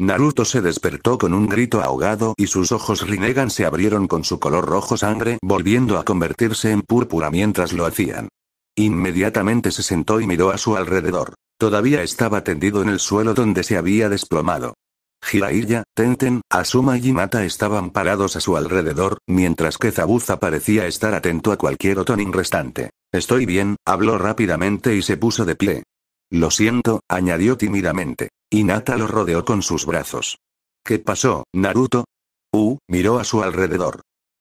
Naruto se despertó con un grito ahogado y sus ojos Rinnegan se abrieron con su color rojo sangre volviendo a convertirse en púrpura mientras lo hacían. Inmediatamente se sentó y miró a su alrededor. Todavía estaba tendido en el suelo donde se había desplomado. Jiraiya, Tenten, Asuma y Mata estaban parados a su alrededor, mientras que Zabuza parecía estar atento a cualquier otonin restante. Estoy bien, habló rápidamente y se puso de pie. Lo siento, añadió tímidamente. y Nata lo rodeó con sus brazos. ¿Qué pasó, Naruto? U miró a su alrededor.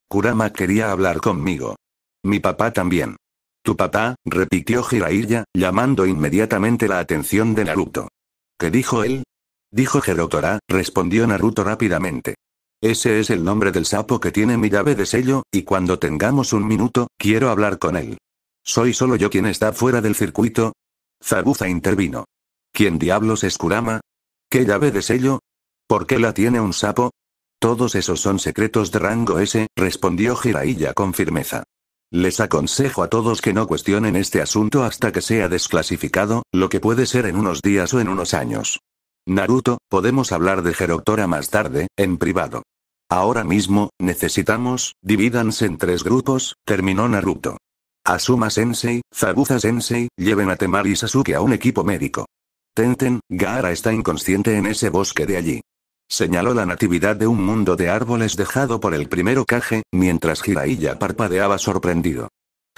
Kurama quería hablar conmigo. Mi papá también. Tu papá, repitió Jiraiya, llamando inmediatamente la atención de Naruto. ¿Qué dijo él? Dijo Gerotora, respondió Naruto rápidamente. Ese es el nombre del sapo que tiene mi llave de sello, y cuando tengamos un minuto, quiero hablar con él. ¿Soy solo yo quien está fuera del circuito? Zabuza intervino. ¿Quién diablos es Kurama? ¿Qué llave de sello? ¿Por qué la tiene un sapo? Todos esos son secretos de rango S, respondió Jiraiya con firmeza. Les aconsejo a todos que no cuestionen este asunto hasta que sea desclasificado, lo que puede ser en unos días o en unos años. Naruto, podemos hablar de Gerotora más tarde, en privado. Ahora mismo, necesitamos, divídanse en tres grupos, terminó Naruto. Asuma-sensei, Zabuza-sensei, lleven a Temari y Sasuke a un equipo médico. Tenten, Gaara está inconsciente en ese bosque de allí. Señaló la natividad de un mundo de árboles dejado por el primero Kage, mientras Jiraiya parpadeaba sorprendido.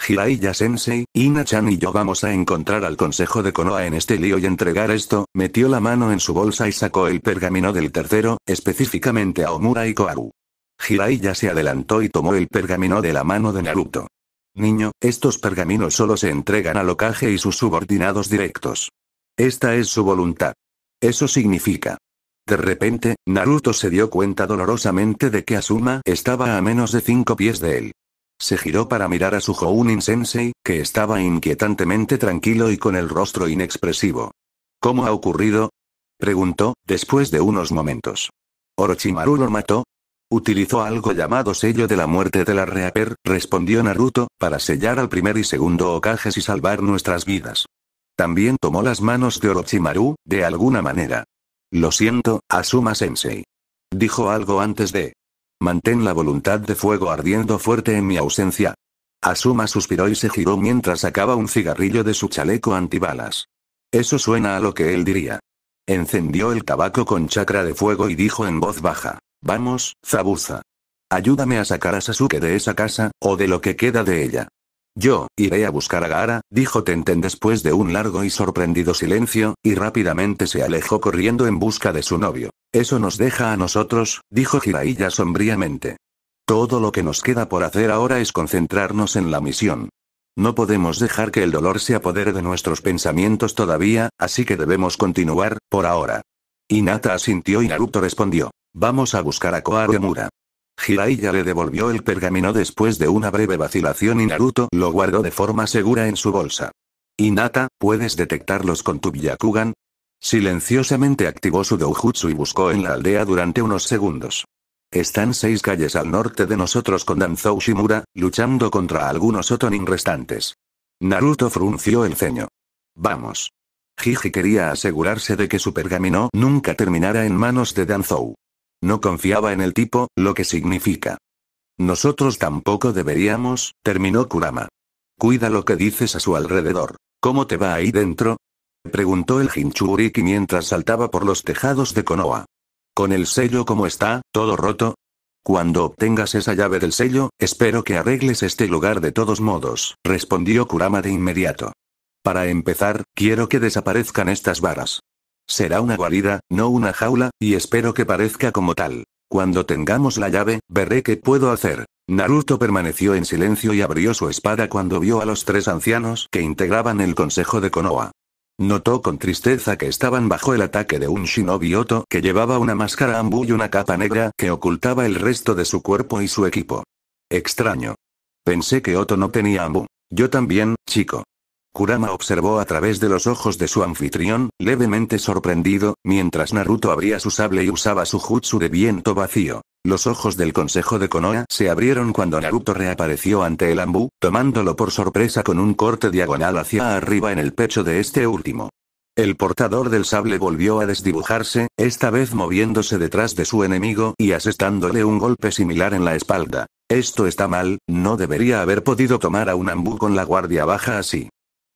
Jiraiya sensei, Ina-chan y yo vamos a encontrar al consejo de Konoha en este lío y entregar esto, metió la mano en su bolsa y sacó el pergamino del tercero, específicamente a Omura y Koaru. Jiraiya se adelantó y tomó el pergamino de la mano de Naruto. Niño, estos pergaminos solo se entregan a Locaje y sus subordinados directos. Esta es su voluntad. Eso significa. De repente, Naruto se dio cuenta dolorosamente de que Asuma estaba a menos de cinco pies de él. Se giró para mirar a su Jounin Sensei, que estaba inquietantemente tranquilo y con el rostro inexpresivo. ¿Cómo ha ocurrido? preguntó, después de unos momentos. ¿Orochimaru lo mató? Utilizó algo llamado sello de la muerte de la Reaper, respondió Naruto, para sellar al primer y segundo ocajes y salvar nuestras vidas. También tomó las manos de Orochimaru, de alguna manera. Lo siento, Asuma Sensei. Dijo algo antes de. Mantén la voluntad de fuego ardiendo fuerte en mi ausencia. Asuma suspiró y se giró mientras sacaba un cigarrillo de su chaleco antibalas. Eso suena a lo que él diría. Encendió el tabaco con chakra de fuego y dijo en voz baja. Vamos, Zabuza. Ayúdame a sacar a Sasuke de esa casa, o de lo que queda de ella. Yo, iré a buscar a Gaara, dijo Tenten después de un largo y sorprendido silencio, y rápidamente se alejó corriendo en busca de su novio. Eso nos deja a nosotros, dijo Jiraiya sombríamente. Todo lo que nos queda por hacer ahora es concentrarnos en la misión. No podemos dejar que el dolor se apodere de nuestros pensamientos todavía, así que debemos continuar, por ahora. Inata asintió y Naruto respondió. Vamos a buscar a Koharu Mura. Jiraiya le devolvió el pergamino después de una breve vacilación y Naruto lo guardó de forma segura en su bolsa. Inata, ¿puedes detectarlos con tu Byakugan? Silenciosamente activó su doujutsu y buscó en la aldea durante unos segundos. Están seis calles al norte de nosotros con Danzou Shimura, luchando contra algunos Otonin restantes. Naruto frunció el ceño. Vamos. Jiji quería asegurarse de que su pergamino nunca terminara en manos de Danzou. No confiaba en el tipo, lo que significa. Nosotros tampoco deberíamos, terminó Kurama. Cuida lo que dices a su alrededor. ¿Cómo te va ahí dentro? preguntó el Hinchuriki mientras saltaba por los tejados de Konoha. Con el sello como está, todo roto. Cuando obtengas esa llave del sello, espero que arregles este lugar de todos modos, respondió Kurama de inmediato. Para empezar, quiero que desaparezcan estas varas. Será una guarida, no una jaula, y espero que parezca como tal. Cuando tengamos la llave, veré qué puedo hacer. Naruto permaneció en silencio y abrió su espada cuando vio a los tres ancianos que integraban el consejo de Konoha. Notó con tristeza que estaban bajo el ataque de un shinobi Oto que llevaba una máscara ambu y una capa negra que ocultaba el resto de su cuerpo y su equipo. Extraño. Pensé que Oto no tenía ambu. Yo también, chico. Kurama observó a través de los ojos de su anfitrión, levemente sorprendido, mientras Naruto abría su sable y usaba su jutsu de viento vacío. Los ojos del consejo de Konoha se abrieron cuando Naruto reapareció ante el Ambu, tomándolo por sorpresa con un corte diagonal hacia arriba en el pecho de este último. El portador del sable volvió a desdibujarse, esta vez moviéndose detrás de su enemigo y asestándole un golpe similar en la espalda. Esto está mal, no debería haber podido tomar a un Ambu con la guardia baja así.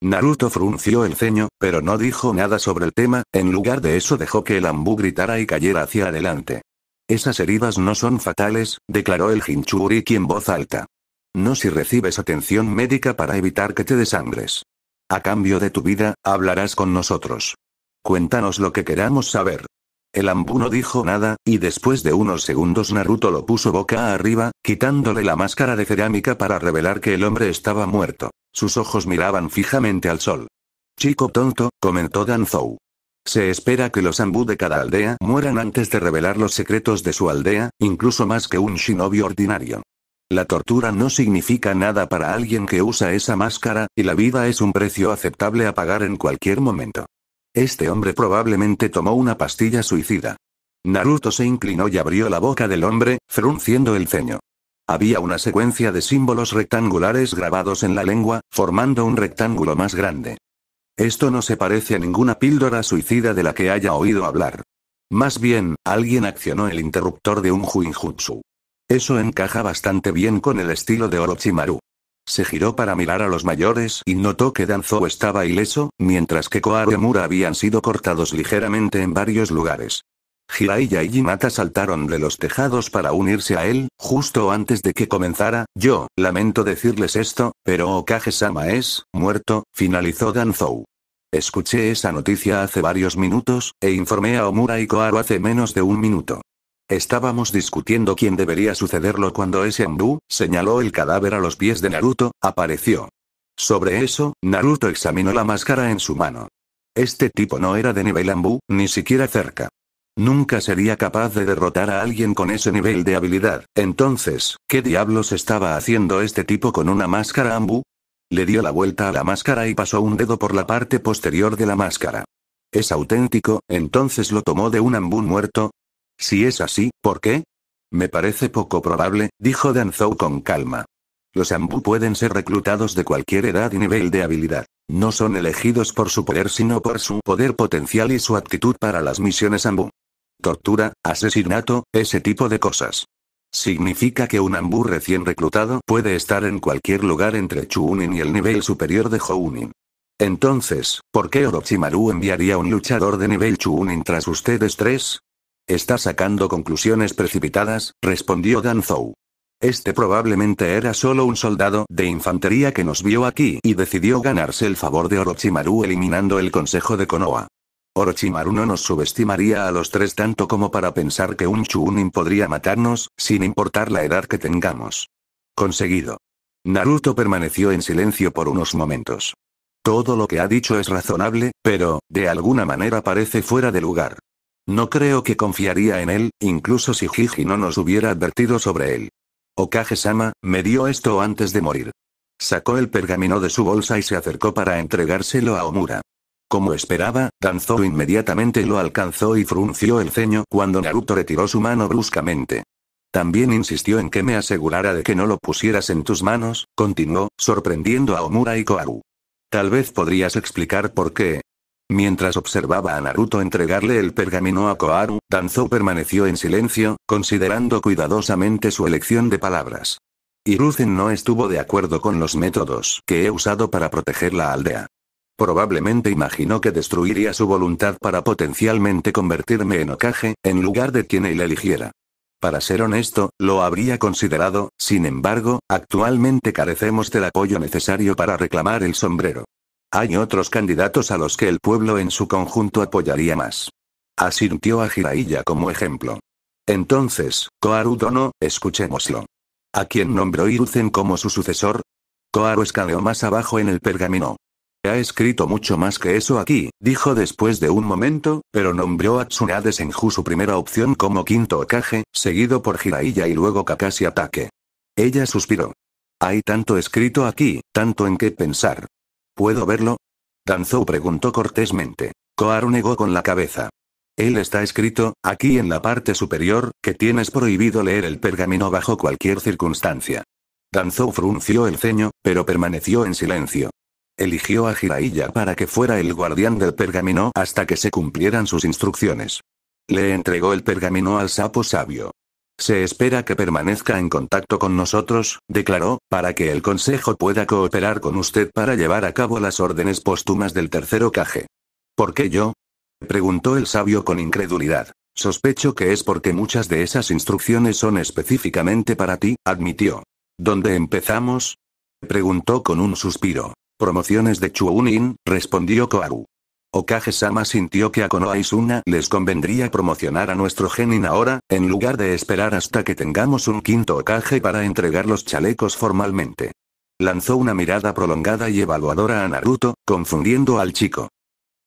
Naruto frunció el ceño, pero no dijo nada sobre el tema, en lugar de eso dejó que el Ambu gritara y cayera hacia adelante. Esas heridas no son fatales, declaró el Hinchuriki en voz alta. No si recibes atención médica para evitar que te desangres. A cambio de tu vida, hablarás con nosotros. Cuéntanos lo que queramos saber. El Ambu no dijo nada, y después de unos segundos Naruto lo puso boca arriba, quitándole la máscara de cerámica para revelar que el hombre estaba muerto. Sus ojos miraban fijamente al sol. Chico tonto, comentó Danzou. Se espera que los ambú de cada aldea mueran antes de revelar los secretos de su aldea, incluso más que un shinobi ordinario. La tortura no significa nada para alguien que usa esa máscara, y la vida es un precio aceptable a pagar en cualquier momento. Este hombre probablemente tomó una pastilla suicida. Naruto se inclinó y abrió la boca del hombre, frunciendo el ceño. Había una secuencia de símbolos rectangulares grabados en la lengua, formando un rectángulo más grande. Esto no se parece a ninguna píldora suicida de la que haya oído hablar. Más bien, alguien accionó el interruptor de un Juinjutsu. Eso encaja bastante bien con el estilo de Orochimaru. Se giró para mirar a los mayores y notó que Danzou estaba ileso, mientras que Koaremura habían sido cortados ligeramente en varios lugares. Hiraiya y Jinata saltaron de los tejados para unirse a él, justo antes de que comenzara. Yo, lamento decirles esto, pero Okage-sama es, muerto, finalizó Danzou. Escuché esa noticia hace varios minutos, e informé a Omura y Koharu hace menos de un minuto. Estábamos discutiendo quién debería sucederlo cuando ese Ambu, señaló el cadáver a los pies de Naruto, apareció. Sobre eso, Naruto examinó la máscara en su mano. Este tipo no era de nivel Ambu, ni siquiera cerca. Nunca sería capaz de derrotar a alguien con ese nivel de habilidad. Entonces, ¿qué diablos estaba haciendo este tipo con una máscara ambu? Le dio la vuelta a la máscara y pasó un dedo por la parte posterior de la máscara. ¿Es auténtico, entonces lo tomó de un ambu muerto? Si es así, ¿por qué? Me parece poco probable, dijo Danzou con calma. Los ambu pueden ser reclutados de cualquier edad y nivel de habilidad. No son elegidos por su poder sino por su poder potencial y su aptitud para las misiones ambu tortura, asesinato, ese tipo de cosas. Significa que un Ambu recién reclutado puede estar en cualquier lugar entre Chunin y el nivel superior de Hounin. Entonces, ¿por qué Orochimaru enviaría un luchador de nivel Chunin tras ustedes tres? Está sacando conclusiones precipitadas, respondió Danzou. Este probablemente era solo un soldado de infantería que nos vio aquí y decidió ganarse el favor de Orochimaru eliminando el consejo de Konoha. Orochimaru no nos subestimaría a los tres tanto como para pensar que un Chunin podría matarnos, sin importar la edad que tengamos. Conseguido. Naruto permaneció en silencio por unos momentos. Todo lo que ha dicho es razonable, pero, de alguna manera parece fuera de lugar. No creo que confiaría en él, incluso si Hiji no nos hubiera advertido sobre él. Okage-sama, me dio esto antes de morir. Sacó el pergamino de su bolsa y se acercó para entregárselo a Omura. Como esperaba, Danzo inmediatamente lo alcanzó y frunció el ceño cuando Naruto retiró su mano bruscamente. También insistió en que me asegurara de que no lo pusieras en tus manos, continuó, sorprendiendo a Omura y Koharu. Tal vez podrías explicar por qué. Mientras observaba a Naruto entregarle el pergamino a Koharu, Danzo permaneció en silencio, considerando cuidadosamente su elección de palabras. Hiruzen no estuvo de acuerdo con los métodos que he usado para proteger la aldea. Probablemente imaginó que destruiría su voluntad para potencialmente convertirme en ocaje, en lugar de quien él eligiera. Para ser honesto, lo habría considerado, sin embargo, actualmente carecemos del apoyo necesario para reclamar el sombrero. Hay otros candidatos a los que el pueblo en su conjunto apoyaría más. Asintió a Jiraiya como ejemplo. Entonces, Koharu Dono, escuchémoslo. ¿A quién nombró Iruzen como su sucesor? Koharu escaleó más abajo en el pergamino. Ha escrito mucho más que eso aquí, dijo después de un momento, pero nombró a Tsunade Senju su primera opción como quinto Okage, seguido por Jiraiya y luego Kakashi Ataque. Ella suspiró. Hay tanto escrito aquí, tanto en qué pensar. ¿Puedo verlo? Danzou preguntó cortésmente. Koharu negó con la cabeza. Él está escrito, aquí en la parte superior, que tienes prohibido leer el pergamino bajo cualquier circunstancia. Danzou frunció el ceño, pero permaneció en silencio. Eligió a Jiraiya para que fuera el guardián del pergamino hasta que se cumplieran sus instrucciones. Le entregó el pergamino al sapo sabio. Se espera que permanezca en contacto con nosotros, declaró, para que el Consejo pueda cooperar con usted para llevar a cabo las órdenes póstumas del tercero caje. ¿Por qué yo? preguntó el sabio con incredulidad. Sospecho que es porque muchas de esas instrucciones son específicamente para ti, admitió. ¿Dónde empezamos? preguntó con un suspiro. Promociones de Chuunin, respondió Koaru. Okage-sama sintió que a Konoha y les convendría promocionar a nuestro genin ahora, en lugar de esperar hasta que tengamos un quinto Okage para entregar los chalecos formalmente. Lanzó una mirada prolongada y evaluadora a Naruto, confundiendo al chico.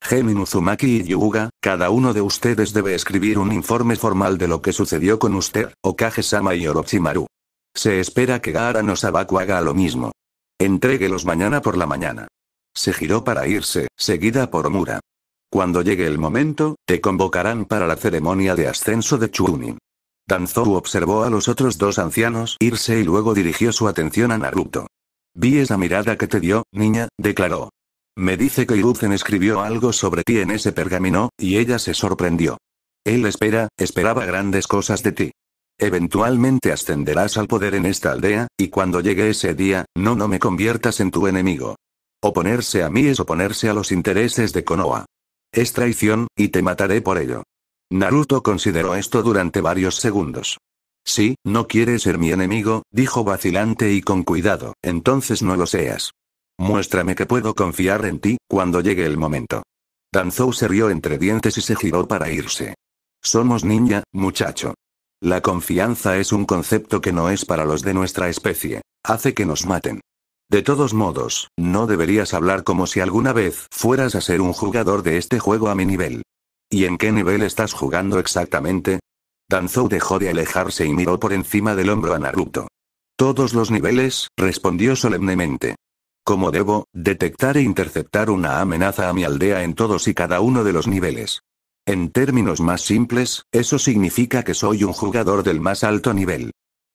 Genin Uzumaki y Yuga, cada uno de ustedes debe escribir un informe formal de lo que sucedió con usted, Okage-sama y Orochimaru. Se espera que Gaara no haga lo mismo. Entréguelos mañana por la mañana. Se giró para irse, seguida por mura Cuando llegue el momento, te convocarán para la ceremonia de ascenso de Chunin. Danzou observó a los otros dos ancianos irse y luego dirigió su atención a Naruto. Vi esa mirada que te dio, niña, declaró. Me dice que Iruzen escribió algo sobre ti en ese pergamino, y ella se sorprendió. Él espera, esperaba grandes cosas de ti. Eventualmente ascenderás al poder en esta aldea, y cuando llegue ese día, no no me conviertas en tu enemigo. Oponerse a mí es oponerse a los intereses de Konoha. Es traición, y te mataré por ello. Naruto consideró esto durante varios segundos. Si, sí, no quieres ser mi enemigo, dijo vacilante y con cuidado, entonces no lo seas. Muéstrame que puedo confiar en ti, cuando llegue el momento. Danzou se rió entre dientes y se giró para irse. Somos ninja, muchacho. La confianza es un concepto que no es para los de nuestra especie. Hace que nos maten. De todos modos, no deberías hablar como si alguna vez fueras a ser un jugador de este juego a mi nivel. ¿Y en qué nivel estás jugando exactamente? Danzou dejó de alejarse y miró por encima del hombro a Naruto. Todos los niveles, respondió solemnemente. ¿Cómo debo detectar e interceptar una amenaza a mi aldea en todos y cada uno de los niveles? En términos más simples, eso significa que soy un jugador del más alto nivel.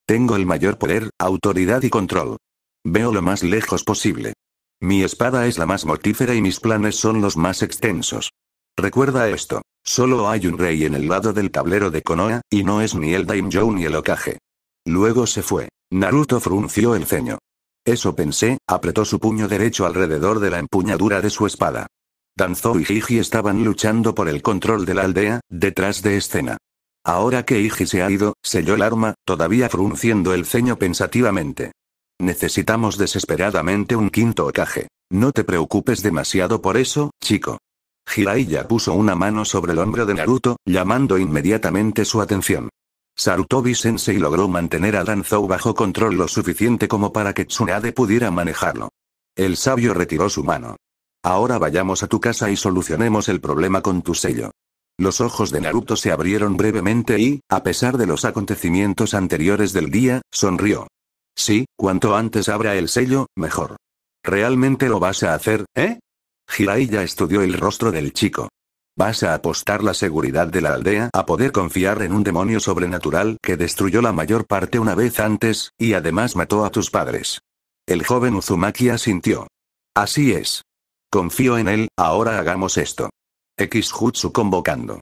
Tengo el mayor poder, autoridad y control. Veo lo más lejos posible. Mi espada es la más mortífera y mis planes son los más extensos. Recuerda esto. Solo hay un rey en el lado del tablero de Konoha, y no es ni el Daimyo ni el Okage. Luego se fue. Naruto frunció el ceño. Eso pensé, apretó su puño derecho alrededor de la empuñadura de su espada. Danzo y Hiji estaban luchando por el control de la aldea, detrás de escena. Ahora que Hiji se ha ido, selló el arma, todavía frunciendo el ceño pensativamente. Necesitamos desesperadamente un quinto ocaje. No te preocupes demasiado por eso, chico. Hiraiya puso una mano sobre el hombro de Naruto, llamando inmediatamente su atención. Sarutobi Sensei logró mantener a Danzou bajo control lo suficiente como para que Tsunade pudiera manejarlo. El sabio retiró su mano. Ahora vayamos a tu casa y solucionemos el problema con tu sello. Los ojos de Naruto se abrieron brevemente y, a pesar de los acontecimientos anteriores del día, sonrió. Sí, cuanto antes abra el sello, mejor. ¿Realmente lo vas a hacer, eh? Jiraiya estudió el rostro del chico. ¿Vas a apostar la seguridad de la aldea a poder confiar en un demonio sobrenatural que destruyó la mayor parte una vez antes, y además mató a tus padres? El joven Uzumaki asintió. Así es. Confío en él, ahora hagamos esto. X-Jutsu convocando.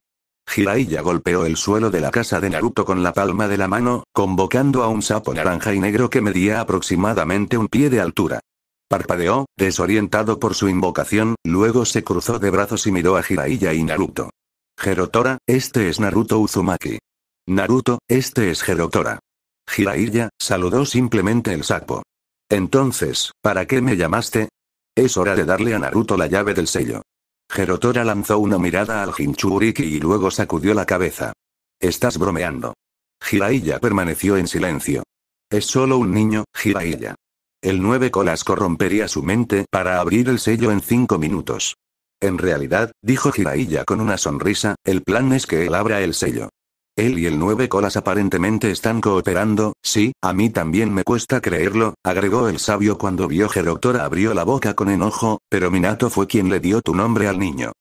Jiraiya golpeó el suelo de la casa de Naruto con la palma de la mano, convocando a un sapo naranja y negro que medía aproximadamente un pie de altura. Parpadeó, desorientado por su invocación, luego se cruzó de brazos y miró a Jiraiya y Naruto. Gerotora, este es Naruto Uzumaki. Naruto, este es Gerotora. Jiraiya, saludó simplemente el sapo. Entonces, ¿para qué me llamaste? Es hora de darle a Naruto la llave del sello. Gerotora lanzó una mirada al Hinchuriki y luego sacudió la cabeza. Estás bromeando. Jiraiya permaneció en silencio. Es solo un niño, Jiraiya. El nueve colas corrompería su mente para abrir el sello en cinco minutos. En realidad, dijo Jiraiya con una sonrisa, el plan es que él abra el sello. Él y el nueve colas aparentemente están cooperando, sí, a mí también me cuesta creerlo, agregó el sabio cuando vio Gerotora abrió la boca con enojo, pero Minato fue quien le dio tu nombre al niño.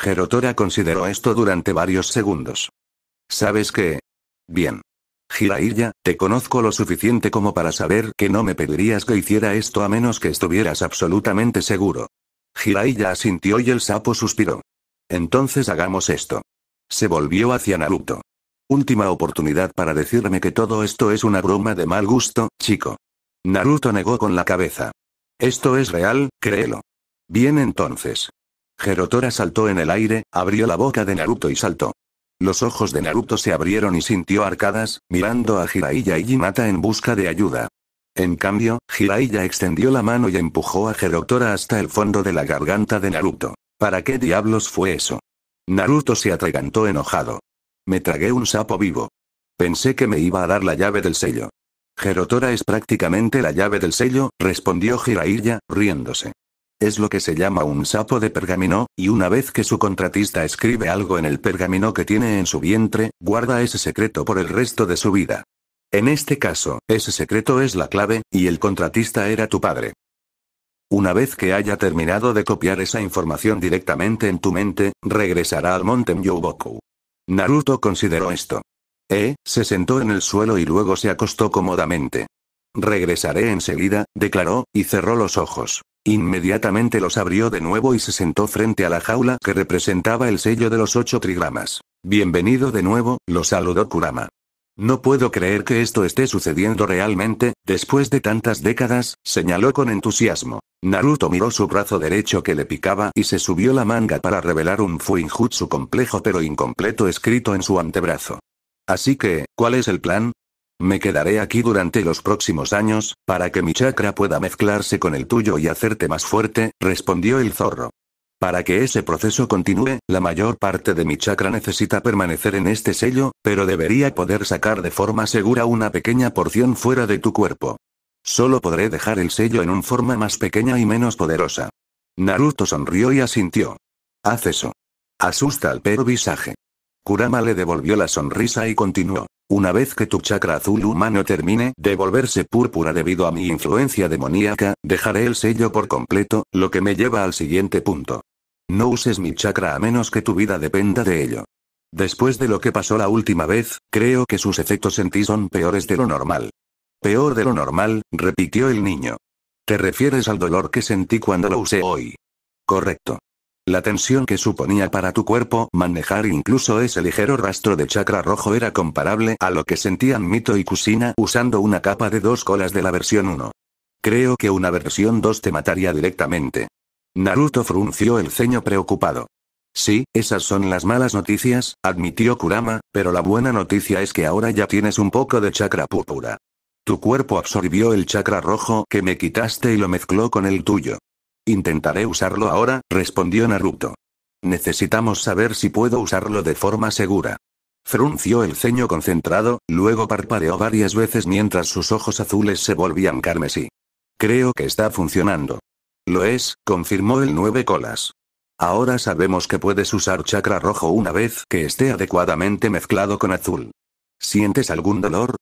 Gerotora consideró esto durante varios segundos. ¿Sabes qué? Bien. Jiraiya, te conozco lo suficiente como para saber que no me pedirías que hiciera esto a menos que estuvieras absolutamente seguro. Jiraiya asintió y el sapo suspiró. Entonces hagamos esto. Se volvió hacia Naruto. Última oportunidad para decirme que todo esto es una broma de mal gusto, chico. Naruto negó con la cabeza. Esto es real, créelo. Bien entonces. Gerotora saltó en el aire, abrió la boca de Naruto y saltó. Los ojos de Naruto se abrieron y sintió arcadas, mirando a Jiraiya y Jinata en busca de ayuda. En cambio, Jiraiya extendió la mano y empujó a Gerotora hasta el fondo de la garganta de Naruto. ¿Para qué diablos fue eso? Naruto se atragantó enojado. Me tragué un sapo vivo. Pensé que me iba a dar la llave del sello. Gerotora es prácticamente la llave del sello, respondió Jiraiya, riéndose. Es lo que se llama un sapo de pergamino, y una vez que su contratista escribe algo en el pergamino que tiene en su vientre, guarda ese secreto por el resto de su vida. En este caso, ese secreto es la clave, y el contratista era tu padre. Una vez que haya terminado de copiar esa información directamente en tu mente, regresará al monte Myoboku. Naruto consideró esto. E, se sentó en el suelo y luego se acostó cómodamente. Regresaré enseguida, declaró, y cerró los ojos. Inmediatamente los abrió de nuevo y se sentó frente a la jaula que representaba el sello de los ocho trigramas. Bienvenido de nuevo, lo saludó Kurama. No puedo creer que esto esté sucediendo realmente, después de tantas décadas, señaló con entusiasmo. Naruto miró su brazo derecho que le picaba y se subió la manga para revelar un Fuinjutsu complejo pero incompleto escrito en su antebrazo. Así que, ¿cuál es el plan? Me quedaré aquí durante los próximos años, para que mi chakra pueda mezclarse con el tuyo y hacerte más fuerte, respondió el zorro. Para que ese proceso continúe, la mayor parte de mi chakra necesita permanecer en este sello, pero debería poder sacar de forma segura una pequeña porción fuera de tu cuerpo. Solo podré dejar el sello en una forma más pequeña y menos poderosa. Naruto sonrió y asintió. Haz eso. Asusta al perro visaje. Kurama le devolvió la sonrisa y continuó. Una vez que tu chakra azul humano termine de volverse púrpura debido a mi influencia demoníaca, dejaré el sello por completo, lo que me lleva al siguiente punto. No uses mi chakra a menos que tu vida dependa de ello. Después de lo que pasó la última vez, creo que sus efectos en ti son peores de lo normal. Peor de lo normal, repitió el niño. ¿Te refieres al dolor que sentí cuando lo usé hoy? Correcto. La tensión que suponía para tu cuerpo manejar incluso ese ligero rastro de chakra rojo era comparable a lo que sentían Mito y Kusina usando una capa de dos colas de la versión 1. Creo que una versión 2 te mataría directamente. Naruto frunció el ceño preocupado. Sí, esas son las malas noticias, admitió Kurama, pero la buena noticia es que ahora ya tienes un poco de chakra púrpura. Tu cuerpo absorbió el chakra rojo que me quitaste y lo mezcló con el tuyo. Intentaré usarlo ahora, respondió Naruto. Necesitamos saber si puedo usarlo de forma segura. Frunció el ceño concentrado, luego parpadeó varias veces mientras sus ojos azules se volvían carmesí. Creo que está funcionando. Lo es, confirmó el nueve colas. Ahora sabemos que puedes usar chakra rojo una vez que esté adecuadamente mezclado con azul. ¿Sientes algún dolor?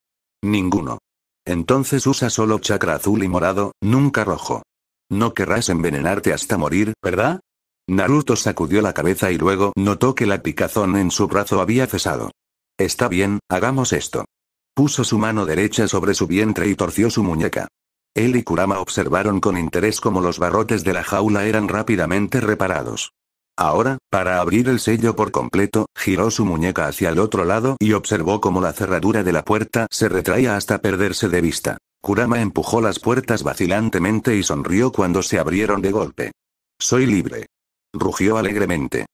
Ninguno. Entonces usa solo chakra azul y morado, nunca rojo. No querrás envenenarte hasta morir, ¿verdad? Naruto sacudió la cabeza y luego notó que la picazón en su brazo había cesado. Está bien, hagamos esto. Puso su mano derecha sobre su vientre y torció su muñeca. Él y Kurama observaron con interés cómo los barrotes de la jaula eran rápidamente reparados. Ahora, para abrir el sello por completo, giró su muñeca hacia el otro lado y observó cómo la cerradura de la puerta se retraía hasta perderse de vista. Kurama empujó las puertas vacilantemente y sonrió cuando se abrieron de golpe. Soy libre. Rugió alegremente.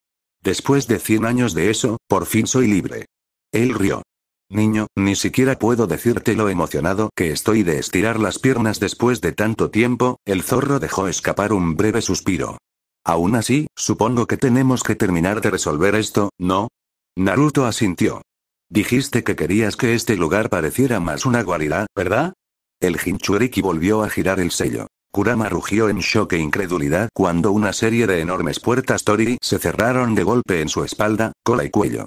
Después de cien años de eso, por fin soy libre. Él rió. Niño, ni siquiera puedo decirte lo emocionado que estoy de estirar las piernas después de tanto tiempo, el zorro dejó escapar un breve suspiro. Aún así, supongo que tenemos que terminar de resolver esto, ¿no? Naruto asintió. Dijiste que querías que este lugar pareciera más una guarida, ¿verdad? El Hinchuriki volvió a girar el sello. Kurama rugió en shock e incredulidad cuando una serie de enormes puertas Tori se cerraron de golpe en su espalda, cola y cuello.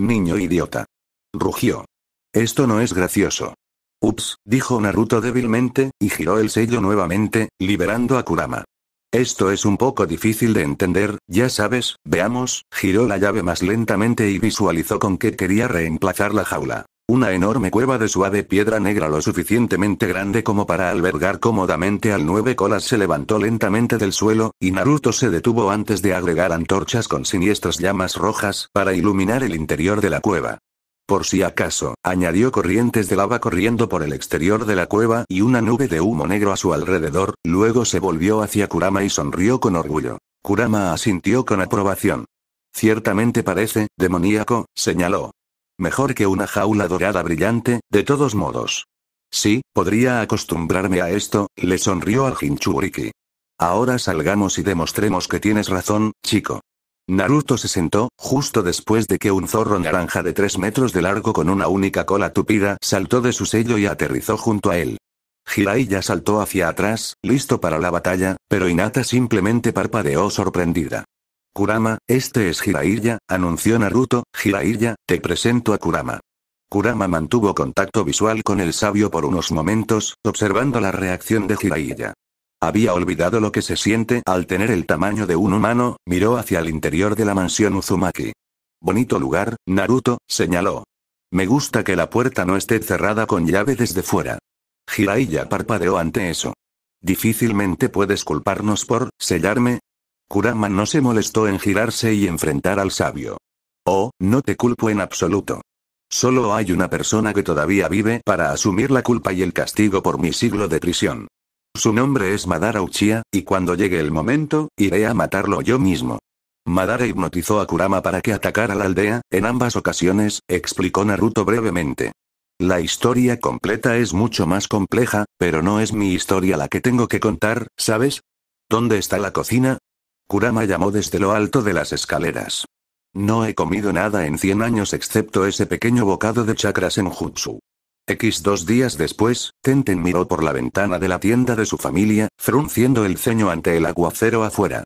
Niño idiota. Rugió. Esto no es gracioso. Ups, dijo Naruto débilmente, y giró el sello nuevamente, liberando a Kurama. Esto es un poco difícil de entender, ya sabes, veamos, giró la llave más lentamente y visualizó con qué quería reemplazar la jaula. Una enorme cueva de suave piedra negra lo suficientemente grande como para albergar cómodamente al nueve colas se levantó lentamente del suelo, y Naruto se detuvo antes de agregar antorchas con siniestras llamas rojas para iluminar el interior de la cueva. Por si acaso, añadió corrientes de lava corriendo por el exterior de la cueva y una nube de humo negro a su alrededor, luego se volvió hacia Kurama y sonrió con orgullo. Kurama asintió con aprobación. Ciertamente parece, demoníaco, señaló. Mejor que una jaula dorada brillante, de todos modos. Sí, podría acostumbrarme a esto, le sonrió al Hinchuriki. Ahora salgamos y demostremos que tienes razón, chico. Naruto se sentó, justo después de que un zorro naranja de 3 metros de largo con una única cola tupida saltó de su sello y aterrizó junto a él. Hirai ya saltó hacia atrás, listo para la batalla, pero Inata simplemente parpadeó sorprendida. Kurama, este es Hiraiya, anunció Naruto, Hiraiya, te presento a Kurama. Kurama mantuvo contacto visual con el sabio por unos momentos, observando la reacción de Jiraiya. Había olvidado lo que se siente al tener el tamaño de un humano, miró hacia el interior de la mansión Uzumaki. Bonito lugar, Naruto, señaló. Me gusta que la puerta no esté cerrada con llave desde fuera. Jiraiya parpadeó ante eso. Difícilmente puedes culparnos por sellarme, Kurama no se molestó en girarse y enfrentar al sabio. Oh, no te culpo en absoluto. Solo hay una persona que todavía vive para asumir la culpa y el castigo por mi siglo de prisión. Su nombre es Madara Uchiha, y cuando llegue el momento, iré a matarlo yo mismo. Madara hipnotizó a Kurama para que atacara la aldea, en ambas ocasiones, explicó Naruto brevemente. La historia completa es mucho más compleja, pero no es mi historia la que tengo que contar, ¿sabes? ¿Dónde está la cocina? Kurama llamó desde lo alto de las escaleras. No he comido nada en 100 años excepto ese pequeño bocado de chakras en jutsu. X dos días después, Tenten miró por la ventana de la tienda de su familia, frunciendo el ceño ante el aguacero afuera.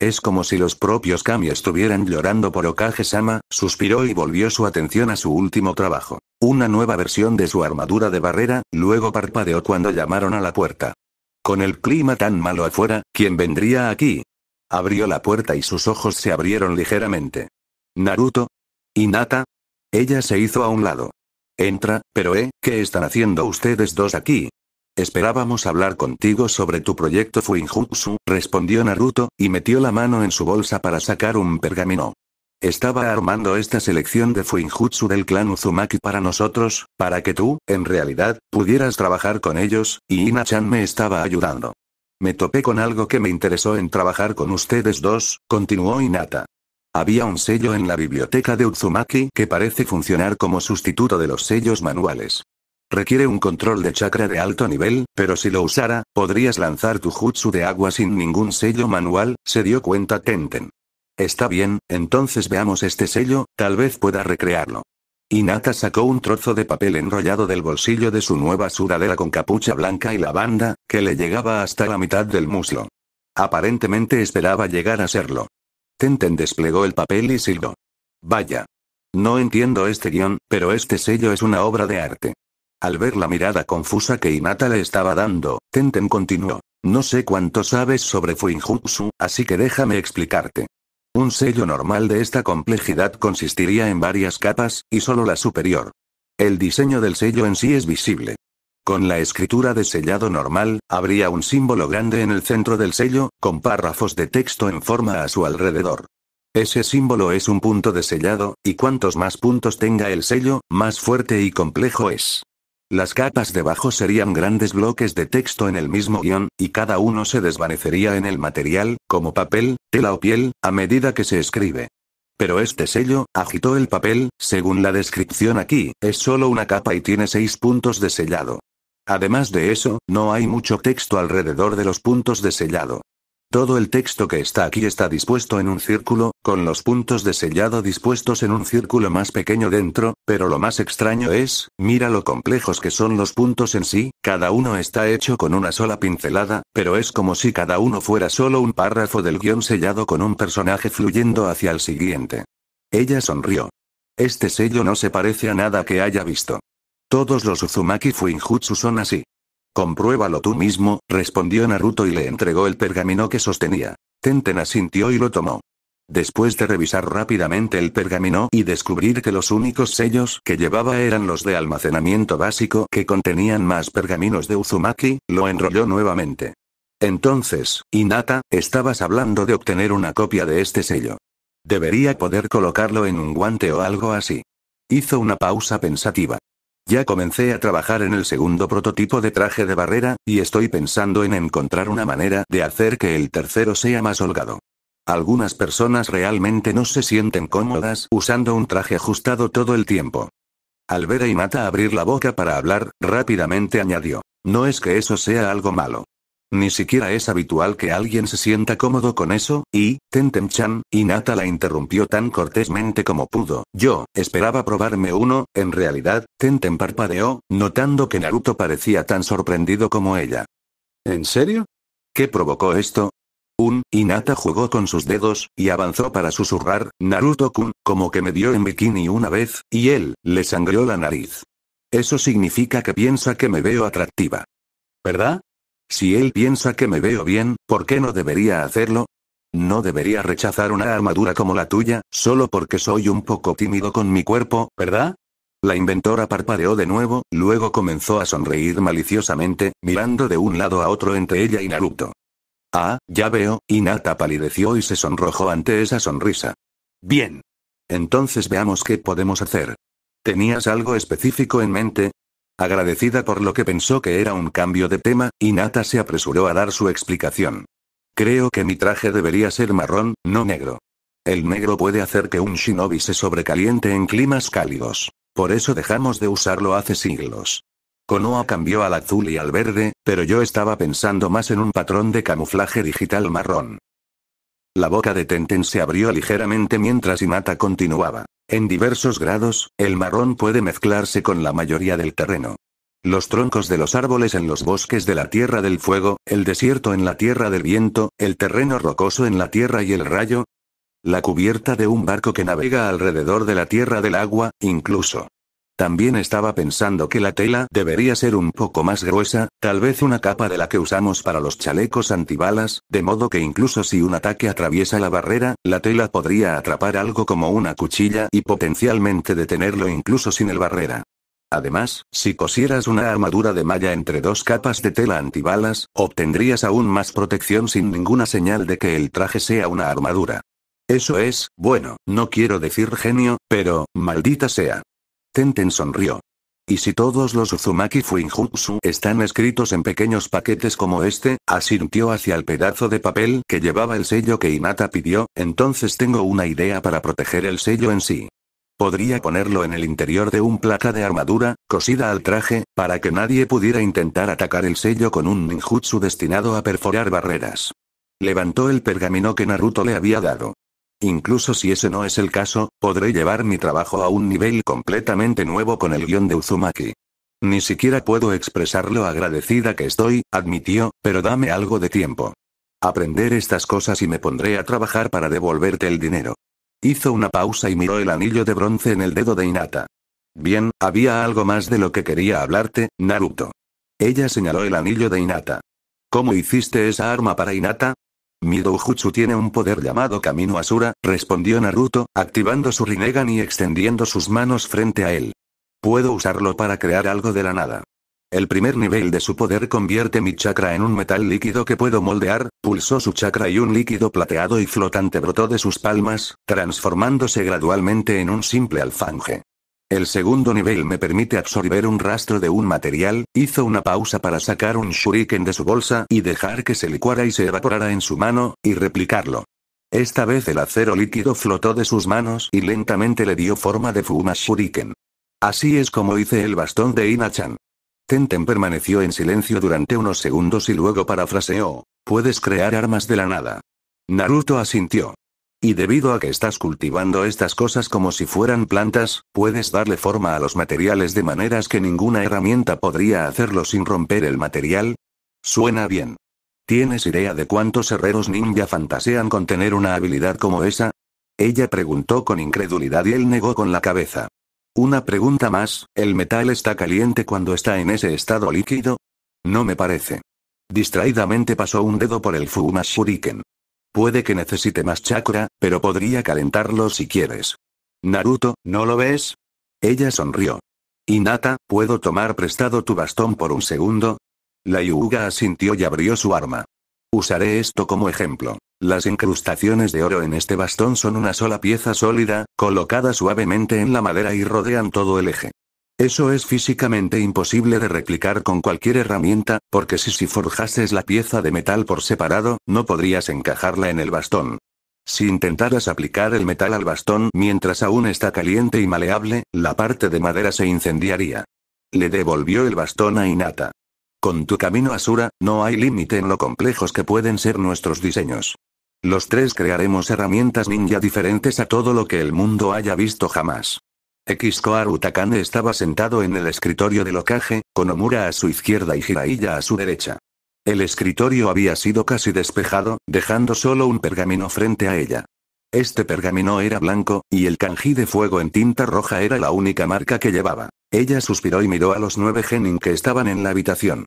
Es como si los propios Kami estuvieran llorando por Okage-sama, suspiró y volvió su atención a su último trabajo. Una nueva versión de su armadura de barrera, luego parpadeó cuando llamaron a la puerta. Con el clima tan malo afuera, ¿quién vendría aquí? Abrió la puerta y sus ojos se abrieron ligeramente. Naruto. Inata, Ella se hizo a un lado. Entra, pero ¿eh? ¿Qué están haciendo ustedes dos aquí? Esperábamos hablar contigo sobre tu proyecto Fuinjutsu, respondió Naruto, y metió la mano en su bolsa para sacar un pergamino. Estaba armando esta selección de Fuinjutsu del clan Uzumaki para nosotros, para que tú, en realidad, pudieras trabajar con ellos, y Ina-chan me estaba ayudando. Me topé con algo que me interesó en trabajar con ustedes dos, continuó Inata. Había un sello en la biblioteca de Uzumaki que parece funcionar como sustituto de los sellos manuales. Requiere un control de chakra de alto nivel, pero si lo usara, podrías lanzar tu jutsu de agua sin ningún sello manual, se dio cuenta Tenten. Está bien, entonces veamos este sello, tal vez pueda recrearlo. Inata sacó un trozo de papel enrollado del bolsillo de su nueva sudadera con capucha blanca y lavanda, que le llegaba hasta la mitad del muslo. Aparentemente esperaba llegar a serlo. Tenten desplegó el papel y silbó. Vaya. No entiendo este guión, pero este sello es una obra de arte. Al ver la mirada confusa que Inata le estaba dando, Tenten continuó. No sé cuánto sabes sobre Fuinjutsu, así que déjame explicarte. Un sello normal de esta complejidad consistiría en varias capas, y solo la superior. El diseño del sello en sí es visible. Con la escritura de sellado normal, habría un símbolo grande en el centro del sello, con párrafos de texto en forma a su alrededor. Ese símbolo es un punto de sellado, y cuantos más puntos tenga el sello, más fuerte y complejo es. Las capas debajo serían grandes bloques de texto en el mismo guión, y cada uno se desvanecería en el material, como papel, tela o piel, a medida que se escribe. Pero este sello, agitó el papel, según la descripción aquí, es solo una capa y tiene seis puntos de sellado. Además de eso, no hay mucho texto alrededor de los puntos de sellado. Todo el texto que está aquí está dispuesto en un círculo, con los puntos de sellado dispuestos en un círculo más pequeño dentro, pero lo más extraño es, mira lo complejos que son los puntos en sí, cada uno está hecho con una sola pincelada, pero es como si cada uno fuera solo un párrafo del guión sellado con un personaje fluyendo hacia el siguiente. Ella sonrió. Este sello no se parece a nada que haya visto. Todos los Uzumaki Fuinjutsu son así. Compruébalo tú mismo, respondió Naruto y le entregó el pergamino que sostenía. Tenten asintió y lo tomó. Después de revisar rápidamente el pergamino y descubrir que los únicos sellos que llevaba eran los de almacenamiento básico que contenían más pergaminos de Uzumaki, lo enrolló nuevamente. Entonces, Inata, estabas hablando de obtener una copia de este sello. Debería poder colocarlo en un guante o algo así. Hizo una pausa pensativa. Ya comencé a trabajar en el segundo prototipo de traje de barrera, y estoy pensando en encontrar una manera de hacer que el tercero sea más holgado. Algunas personas realmente no se sienten cómodas usando un traje ajustado todo el tiempo. Al ver a Inata abrir la boca para hablar, rápidamente añadió. No es que eso sea algo malo. Ni siquiera es habitual que alguien se sienta cómodo con eso, y, Tentem-chan, Inata la interrumpió tan cortésmente como pudo. Yo, esperaba probarme uno, en realidad, Tentem parpadeó, notando que Naruto parecía tan sorprendido como ella. ¿En serio? ¿Qué provocó esto? Un, Inata jugó con sus dedos, y avanzó para susurrar, Naruto-kun, como que me dio en bikini una vez, y él, le sangrió la nariz. Eso significa que piensa que me veo atractiva. ¿Verdad? Si él piensa que me veo bien, ¿por qué no debería hacerlo? No debería rechazar una armadura como la tuya, solo porque soy un poco tímido con mi cuerpo, ¿verdad? La inventora parpadeó de nuevo, luego comenzó a sonreír maliciosamente, mirando de un lado a otro entre ella y Naruto. Ah, ya veo, Inata palideció y se sonrojó ante esa sonrisa. Bien. Entonces veamos qué podemos hacer. ¿Tenías algo específico en mente? Agradecida por lo que pensó que era un cambio de tema, Inata se apresuró a dar su explicación. Creo que mi traje debería ser marrón, no negro. El negro puede hacer que un shinobi se sobrecaliente en climas cálidos. Por eso dejamos de usarlo hace siglos. Konoha cambió al azul y al verde, pero yo estaba pensando más en un patrón de camuflaje digital marrón. La boca de Tenten se abrió ligeramente mientras Imata continuaba. En diversos grados, el marrón puede mezclarse con la mayoría del terreno. Los troncos de los árboles en los bosques de la Tierra del Fuego, el desierto en la Tierra del Viento, el terreno rocoso en la Tierra y el rayo. La cubierta de un barco que navega alrededor de la Tierra del Agua, incluso también estaba pensando que la tela debería ser un poco más gruesa, tal vez una capa de la que usamos para los chalecos antibalas, de modo que incluso si un ataque atraviesa la barrera, la tela podría atrapar algo como una cuchilla y potencialmente detenerlo incluso sin el barrera. Además, si cosieras una armadura de malla entre dos capas de tela antibalas, obtendrías aún más protección sin ninguna señal de que el traje sea una armadura. Eso es, bueno, no quiero decir genio, pero, maldita sea. Tenten sonrió. Y si todos los Uzumaki Fuinjutsu están escritos en pequeños paquetes como este, asintió hacia el pedazo de papel que llevaba el sello que Inata pidió, entonces tengo una idea para proteger el sello en sí. Podría ponerlo en el interior de un placa de armadura, cosida al traje, para que nadie pudiera intentar atacar el sello con un ninjutsu destinado a perforar barreras. Levantó el pergamino que Naruto le había dado. Incluso si ese no es el caso, podré llevar mi trabajo a un nivel completamente nuevo con el guión de Uzumaki. Ni siquiera puedo expresar lo agradecida que estoy, admitió, pero dame algo de tiempo. Aprender estas cosas y me pondré a trabajar para devolverte el dinero. Hizo una pausa y miró el anillo de bronce en el dedo de Inata. Bien, había algo más de lo que quería hablarte, Naruto. Ella señaló el anillo de Inata. ¿Cómo hiciste esa arma para Inata? Mi doujutsu tiene un poder llamado Camino Asura, respondió Naruto, activando su Rinnegan y extendiendo sus manos frente a él. Puedo usarlo para crear algo de la nada. El primer nivel de su poder convierte mi chakra en un metal líquido que puedo moldear, pulsó su chakra y un líquido plateado y flotante brotó de sus palmas, transformándose gradualmente en un simple alfanje. El segundo nivel me permite absorber un rastro de un material, hizo una pausa para sacar un shuriken de su bolsa y dejar que se licuara y se evaporara en su mano, y replicarlo. Esta vez el acero líquido flotó de sus manos y lentamente le dio forma de Fuma Shuriken. Así es como hice el bastón de Inachan. Tenten permaneció en silencio durante unos segundos y luego parafraseó, puedes crear armas de la nada. Naruto asintió. Y debido a que estás cultivando estas cosas como si fueran plantas, puedes darle forma a los materiales de maneras que ninguna herramienta podría hacerlo sin romper el material. Suena bien. ¿Tienes idea de cuántos herreros ninja fantasean con tener una habilidad como esa? Ella preguntó con incredulidad y él negó con la cabeza. Una pregunta más, ¿el metal está caliente cuando está en ese estado líquido? No me parece. Distraídamente pasó un dedo por el Fuma Shuriken. Puede que necesite más chakra, pero podría calentarlo si quieres. Naruto, ¿no lo ves? Ella sonrió. Inata, ¿puedo tomar prestado tu bastón por un segundo? La Yuga asintió y abrió su arma. Usaré esto como ejemplo. Las incrustaciones de oro en este bastón son una sola pieza sólida, colocada suavemente en la madera y rodean todo el eje. Eso es físicamente imposible de replicar con cualquier herramienta, porque si si forjases la pieza de metal por separado, no podrías encajarla en el bastón. Si intentaras aplicar el metal al bastón mientras aún está caliente y maleable, la parte de madera se incendiaría. Le devolvió el bastón a Inata. Con tu camino Asura, no hay límite en lo complejos que pueden ser nuestros diseños. Los tres crearemos herramientas ninja diferentes a todo lo que el mundo haya visto jamás. Xkoaru Takane estaba sentado en el escritorio del ocaje, con Omura a su izquierda y Jiraiya a su derecha. El escritorio había sido casi despejado, dejando solo un pergamino frente a ella. Este pergamino era blanco, y el kanji de fuego en tinta roja era la única marca que llevaba. Ella suspiró y miró a los nueve genin que estaban en la habitación.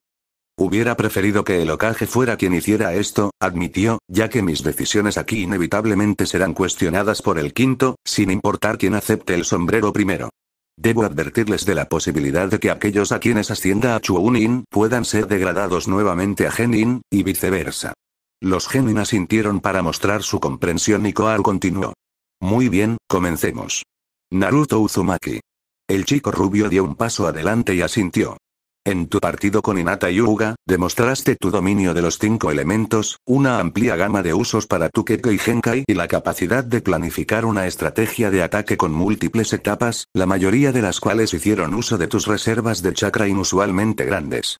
Hubiera preferido que el Okage fuera quien hiciera esto, admitió, ya que mis decisiones aquí inevitablemente serán cuestionadas por el quinto, sin importar quién acepte el sombrero primero. Debo advertirles de la posibilidad de que aquellos a quienes ascienda a Chuunin puedan ser degradados nuevamente a Genin, y viceversa. Los Genin asintieron para mostrar su comprensión y Koal continuó. Muy bien, comencemos. Naruto Uzumaki. El chico rubio dio un paso adelante y asintió. En tu partido con Inata Yuga, demostraste tu dominio de los cinco elementos, una amplia gama de usos para tu Keke y Genkai y la capacidad de planificar una estrategia de ataque con múltiples etapas, la mayoría de las cuales hicieron uso de tus reservas de chakra inusualmente grandes.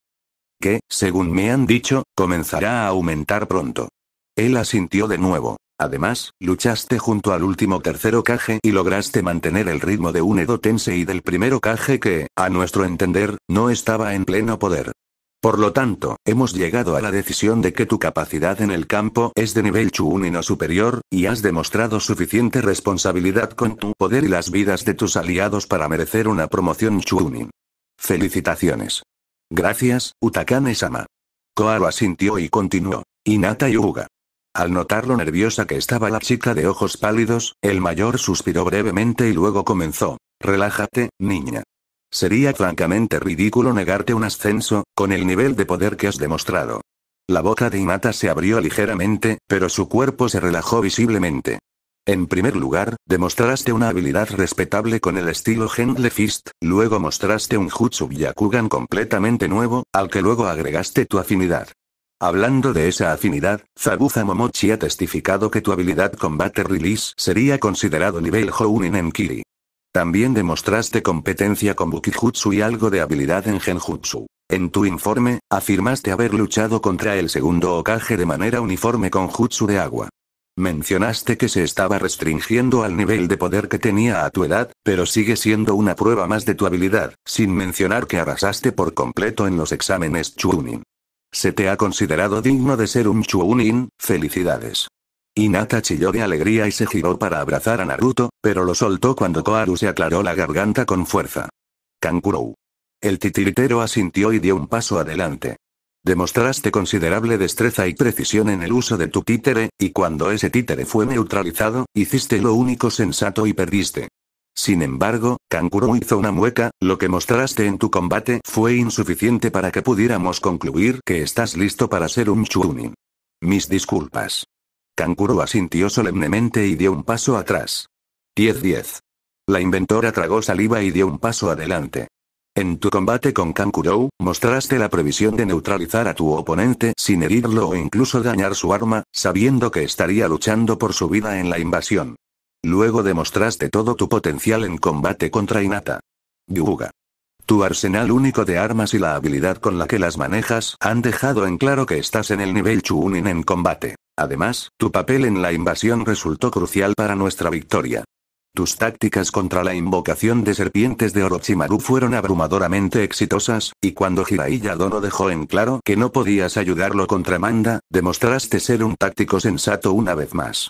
Que, según me han dicho, comenzará a aumentar pronto. Él asintió de nuevo. Además, luchaste junto al último tercero caje y lograste mantener el ritmo de un Edo Tensei del primero caje que, a nuestro entender, no estaba en pleno poder. Por lo tanto, hemos llegado a la decisión de que tu capacidad en el campo es de nivel Chunin o superior, y has demostrado suficiente responsabilidad con tu poder y las vidas de tus aliados para merecer una promoción Chunin. Felicitaciones. Gracias, Utakane-sama. Koaro asintió y continuó. Inata y al notar lo nerviosa que estaba la chica de ojos pálidos, el mayor suspiró brevemente y luego comenzó. Relájate, niña. Sería francamente ridículo negarte un ascenso, con el nivel de poder que has demostrado. La boca de Imata se abrió ligeramente, pero su cuerpo se relajó visiblemente. En primer lugar, demostraste una habilidad respetable con el estilo Gentle Fist, luego mostraste un Jutsu yakugan completamente nuevo, al que luego agregaste tu afinidad. Hablando de esa afinidad, Zabuza Momochi ha testificado que tu habilidad combate release sería considerado nivel Hounin en Kiri. También demostraste competencia con Bukijutsu y algo de habilidad en Genjutsu. En tu informe, afirmaste haber luchado contra el segundo Okage de manera uniforme con Jutsu de agua. Mencionaste que se estaba restringiendo al nivel de poder que tenía a tu edad, pero sigue siendo una prueba más de tu habilidad, sin mencionar que arrasaste por completo en los exámenes Chunin. Se te ha considerado digno de ser un chunin felicidades. Inata chilló de alegría y se giró para abrazar a Naruto, pero lo soltó cuando Koharu se aclaró la garganta con fuerza. Kankurou. El titiritero asintió y dio un paso adelante. Demostraste considerable destreza y precisión en el uso de tu títere, y cuando ese títere fue neutralizado, hiciste lo único sensato y perdiste. Sin embargo, Kankuro hizo una mueca, lo que mostraste en tu combate fue insuficiente para que pudiéramos concluir que estás listo para ser un Chunin. Mis disculpas. Kankuro asintió solemnemente y dio un paso atrás. 10-10. La inventora tragó saliva y dio un paso adelante. En tu combate con Kankuro, mostraste la previsión de neutralizar a tu oponente sin herirlo o incluso dañar su arma, sabiendo que estaría luchando por su vida en la invasión. Luego demostraste todo tu potencial en combate contra Inata. Yuga. Tu arsenal único de armas y la habilidad con la que las manejas han dejado en claro que estás en el nivel Chunin en combate. Además, tu papel en la invasión resultó crucial para nuestra victoria. Tus tácticas contra la invocación de serpientes de Orochimaru fueron abrumadoramente exitosas, y cuando Jiraiya Dono dejó en claro que no podías ayudarlo contra Manda, demostraste ser un táctico sensato una vez más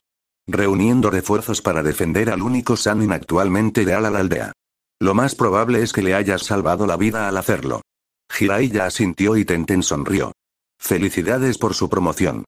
reuniendo refuerzos para defender al único Sanin actualmente de a la aldea. Lo más probable es que le hayas salvado la vida al hacerlo. Jiraiya ya asintió y Tenten sonrió. Felicidades por su promoción.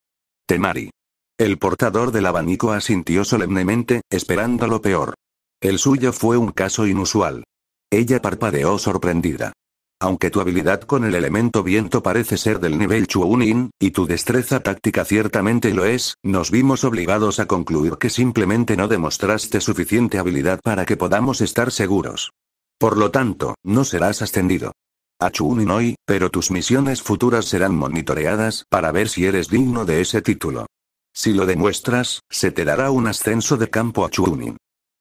Temari. El portador del abanico asintió solemnemente, esperando lo peor. El suyo fue un caso inusual. Ella parpadeó sorprendida. Aunque tu habilidad con el elemento viento parece ser del nivel Chuunin, y tu destreza táctica ciertamente lo es, nos vimos obligados a concluir que simplemente no demostraste suficiente habilidad para que podamos estar seguros. Por lo tanto, no serás ascendido a Chuunin hoy, pero tus misiones futuras serán monitoreadas para ver si eres digno de ese título. Si lo demuestras, se te dará un ascenso de campo a Chuunin.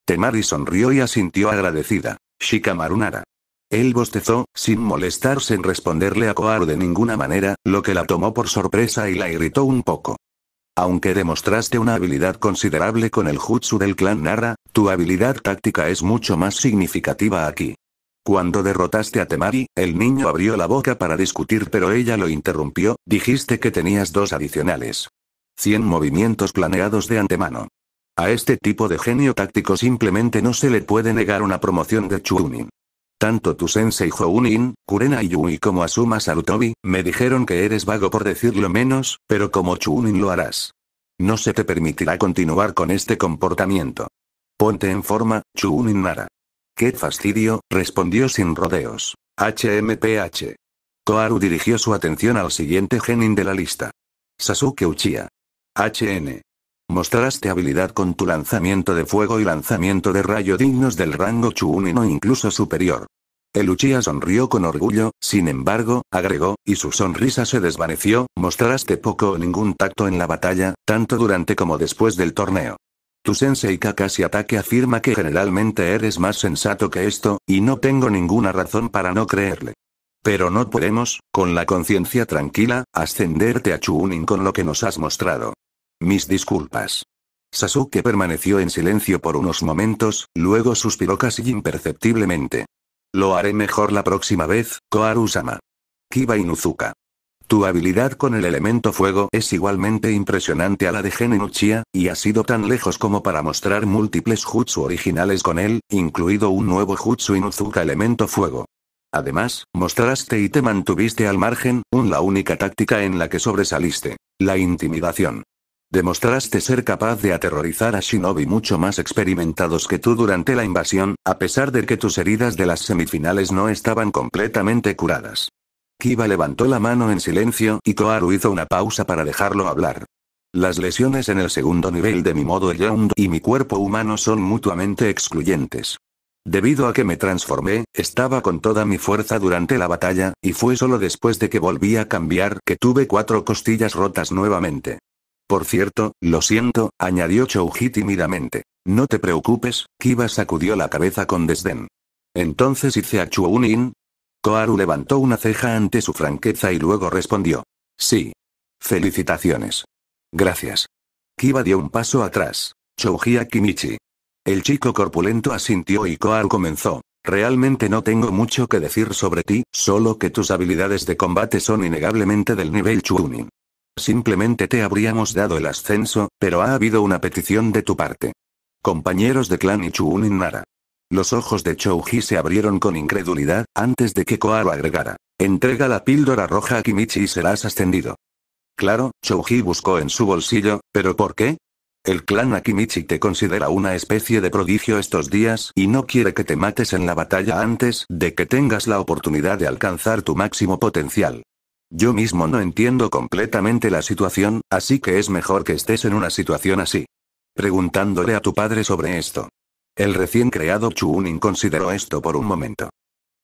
Temari sonrió y asintió agradecida. Shikamaru Nara. Él bostezó, sin molestarse en responderle a Koar de ninguna manera, lo que la tomó por sorpresa y la irritó un poco. Aunque demostraste una habilidad considerable con el jutsu del clan Nara, tu habilidad táctica es mucho más significativa aquí. Cuando derrotaste a Temari, el niño abrió la boca para discutir pero ella lo interrumpió, dijiste que tenías dos adicionales. 100 movimientos planeados de antemano. A este tipo de genio táctico simplemente no se le puede negar una promoción de Chunin. Tanto tu sensei Jounin, Kurena Yui como Asuma Sarutobi, me dijeron que eres vago por decirlo menos, pero como Chunin lo harás. No se te permitirá continuar con este comportamiento. Ponte en forma, Chunin Nara. Qué fastidio, respondió sin rodeos. HMPH. Koaru dirigió su atención al siguiente genin de la lista. Sasuke Uchiha. HN. Mostraste habilidad con tu lanzamiento de fuego y lanzamiento de rayo dignos del rango Chunin o incluso superior. El Uchiha sonrió con orgullo, sin embargo, agregó, y su sonrisa se desvaneció, mostraste poco o ningún tacto en la batalla, tanto durante como después del torneo. Tu sensei Kakashi Ataque afirma que generalmente eres más sensato que esto, y no tengo ninguna razón para no creerle. Pero no podemos, con la conciencia tranquila, ascenderte a Chunin con lo que nos has mostrado. Mis disculpas. Sasuke permaneció en silencio por unos momentos, luego suspiró casi imperceptiblemente. Lo haré mejor la próxima vez, Koharu-sama. Kiba Inuzuka. Tu habilidad con el elemento fuego es igualmente impresionante a la de Genenuchia, y ha sido tan lejos como para mostrar múltiples jutsu originales con él, incluido un nuevo jutsu Inuzuka elemento fuego. Además, mostraste y te mantuviste al margen, un la única táctica en la que sobresaliste, la intimidación. Demostraste ser capaz de aterrorizar a shinobi mucho más experimentados que tú durante la invasión, a pesar de que tus heridas de las semifinales no estaban completamente curadas. Kiba levantó la mano en silencio y Koaru hizo una pausa para dejarlo hablar. Las lesiones en el segundo nivel de mi modo Young y mi cuerpo humano son mutuamente excluyentes. Debido a que me transformé, estaba con toda mi fuerza durante la batalla, y fue solo después de que volví a cambiar que tuve cuatro costillas rotas nuevamente. Por cierto, lo siento, añadió Chouji tímidamente. No te preocupes, Kiba sacudió la cabeza con desdén. Entonces hice a Chuunin. Koaru levantó una ceja ante su franqueza y luego respondió. Sí. Felicitaciones. Gracias. Kiba dio un paso atrás. Chouji Kimichi. El chico corpulento asintió y Koaru comenzó. Realmente no tengo mucho que decir sobre ti, solo que tus habilidades de combate son innegablemente del nivel Chunin. Simplemente te habríamos dado el ascenso, pero ha habido una petición de tu parte. Compañeros de clan Ichuun Nara. Los ojos de Chouji se abrieron con incredulidad, antes de que Koaro agregara. Entrega la píldora roja a Kimichi y serás ascendido. Claro, Chouji buscó en su bolsillo, pero ¿por qué? El clan Akimichi te considera una especie de prodigio estos días y no quiere que te mates en la batalla antes de que tengas la oportunidad de alcanzar tu máximo potencial. Yo mismo no entiendo completamente la situación, así que es mejor que estés en una situación así. Preguntándole a tu padre sobre esto. El recién creado Chunin consideró esto por un momento.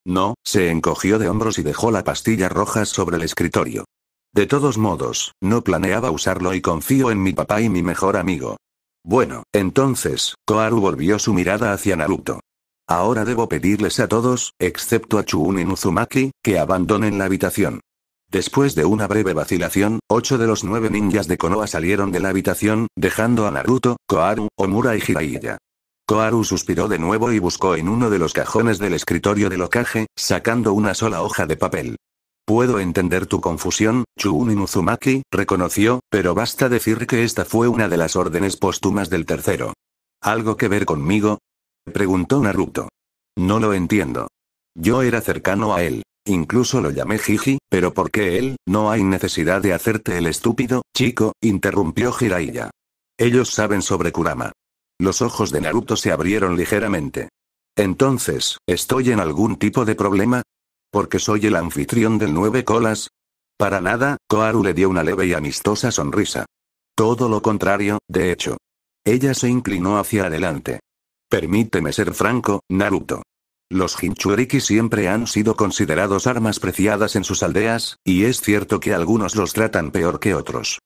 No, se encogió de hombros y dejó la pastilla roja sobre el escritorio. De todos modos, no planeaba usarlo y confío en mi papá y mi mejor amigo. Bueno, entonces, Koaru volvió su mirada hacia Naruto. Ahora debo pedirles a todos, excepto a Chunin Uzumaki, que abandonen la habitación. Después de una breve vacilación, ocho de los nueve ninjas de Konoha salieron de la habitación, dejando a Naruto, Koharu, Omura y Jiraiya. Koharu suspiró de nuevo y buscó en uno de los cajones del escritorio del locaje sacando una sola hoja de papel. Puedo entender tu confusión, Chunin Uzumaki, reconoció, pero basta decir que esta fue una de las órdenes póstumas del tercero. ¿Algo que ver conmigo? Preguntó Naruto. No lo entiendo. Yo era cercano a él. Incluso lo llamé Gigi, pero porque él? No hay necesidad de hacerte el estúpido, chico, interrumpió Jiraiya. Ellos saben sobre Kurama. Los ojos de Naruto se abrieron ligeramente. Entonces, ¿estoy en algún tipo de problema? ¿Porque soy el anfitrión del nueve colas? Para nada, Koaru le dio una leve y amistosa sonrisa. Todo lo contrario, de hecho. Ella se inclinó hacia adelante. Permíteme ser franco, Naruto. Los Hinchuriki siempre han sido considerados armas preciadas en sus aldeas, y es cierto que algunos los tratan peor que otros.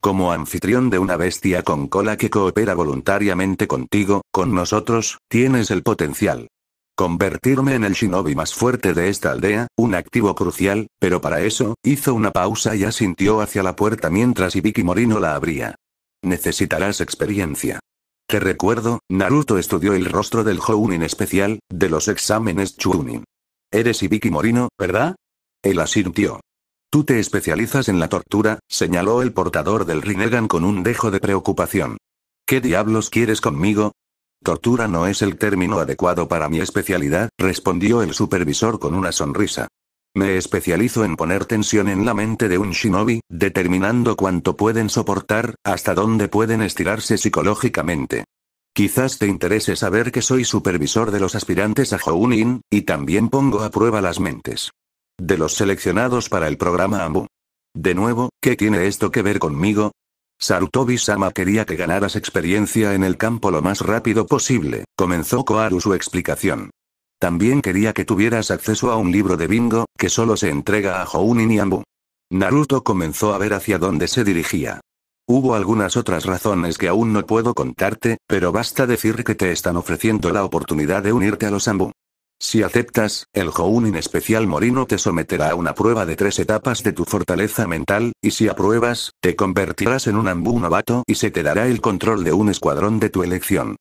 Como anfitrión de una bestia con cola que coopera voluntariamente contigo, con nosotros, tienes el potencial. Convertirme en el shinobi más fuerte de esta aldea, un activo crucial, pero para eso, hizo una pausa y asintió hacia la puerta mientras Ibiki Morino la abría. Necesitarás experiencia. Te recuerdo, Naruto estudió el rostro del Jounin especial, de los exámenes Chunin. Eres Ibiki Morino, ¿verdad? Él asintió. Tú te especializas en la tortura, señaló el portador del Rinnegan con un dejo de preocupación. ¿Qué diablos quieres conmigo? Tortura no es el término adecuado para mi especialidad, respondió el supervisor con una sonrisa. Me especializo en poner tensión en la mente de un shinobi, determinando cuánto pueden soportar, hasta dónde pueden estirarse psicológicamente. Quizás te interese saber que soy supervisor de los aspirantes a Hounin, y también pongo a prueba las mentes. De los seleccionados para el programa AMBU. De nuevo, ¿qué tiene esto que ver conmigo? Sarutobi-sama quería que ganaras experiencia en el campo lo más rápido posible, comenzó Koaru su explicación. También quería que tuvieras acceso a un libro de bingo, que solo se entrega a Jounin y Ambu. Naruto comenzó a ver hacia dónde se dirigía. Hubo algunas otras razones que aún no puedo contarte, pero basta decir que te están ofreciendo la oportunidad de unirte a los Ambu. Si aceptas, el Jounin especial Morino te someterá a una prueba de tres etapas de tu fortaleza mental, y si apruebas, te convertirás en un Ambu novato y se te dará el control de un escuadrón de tu elección.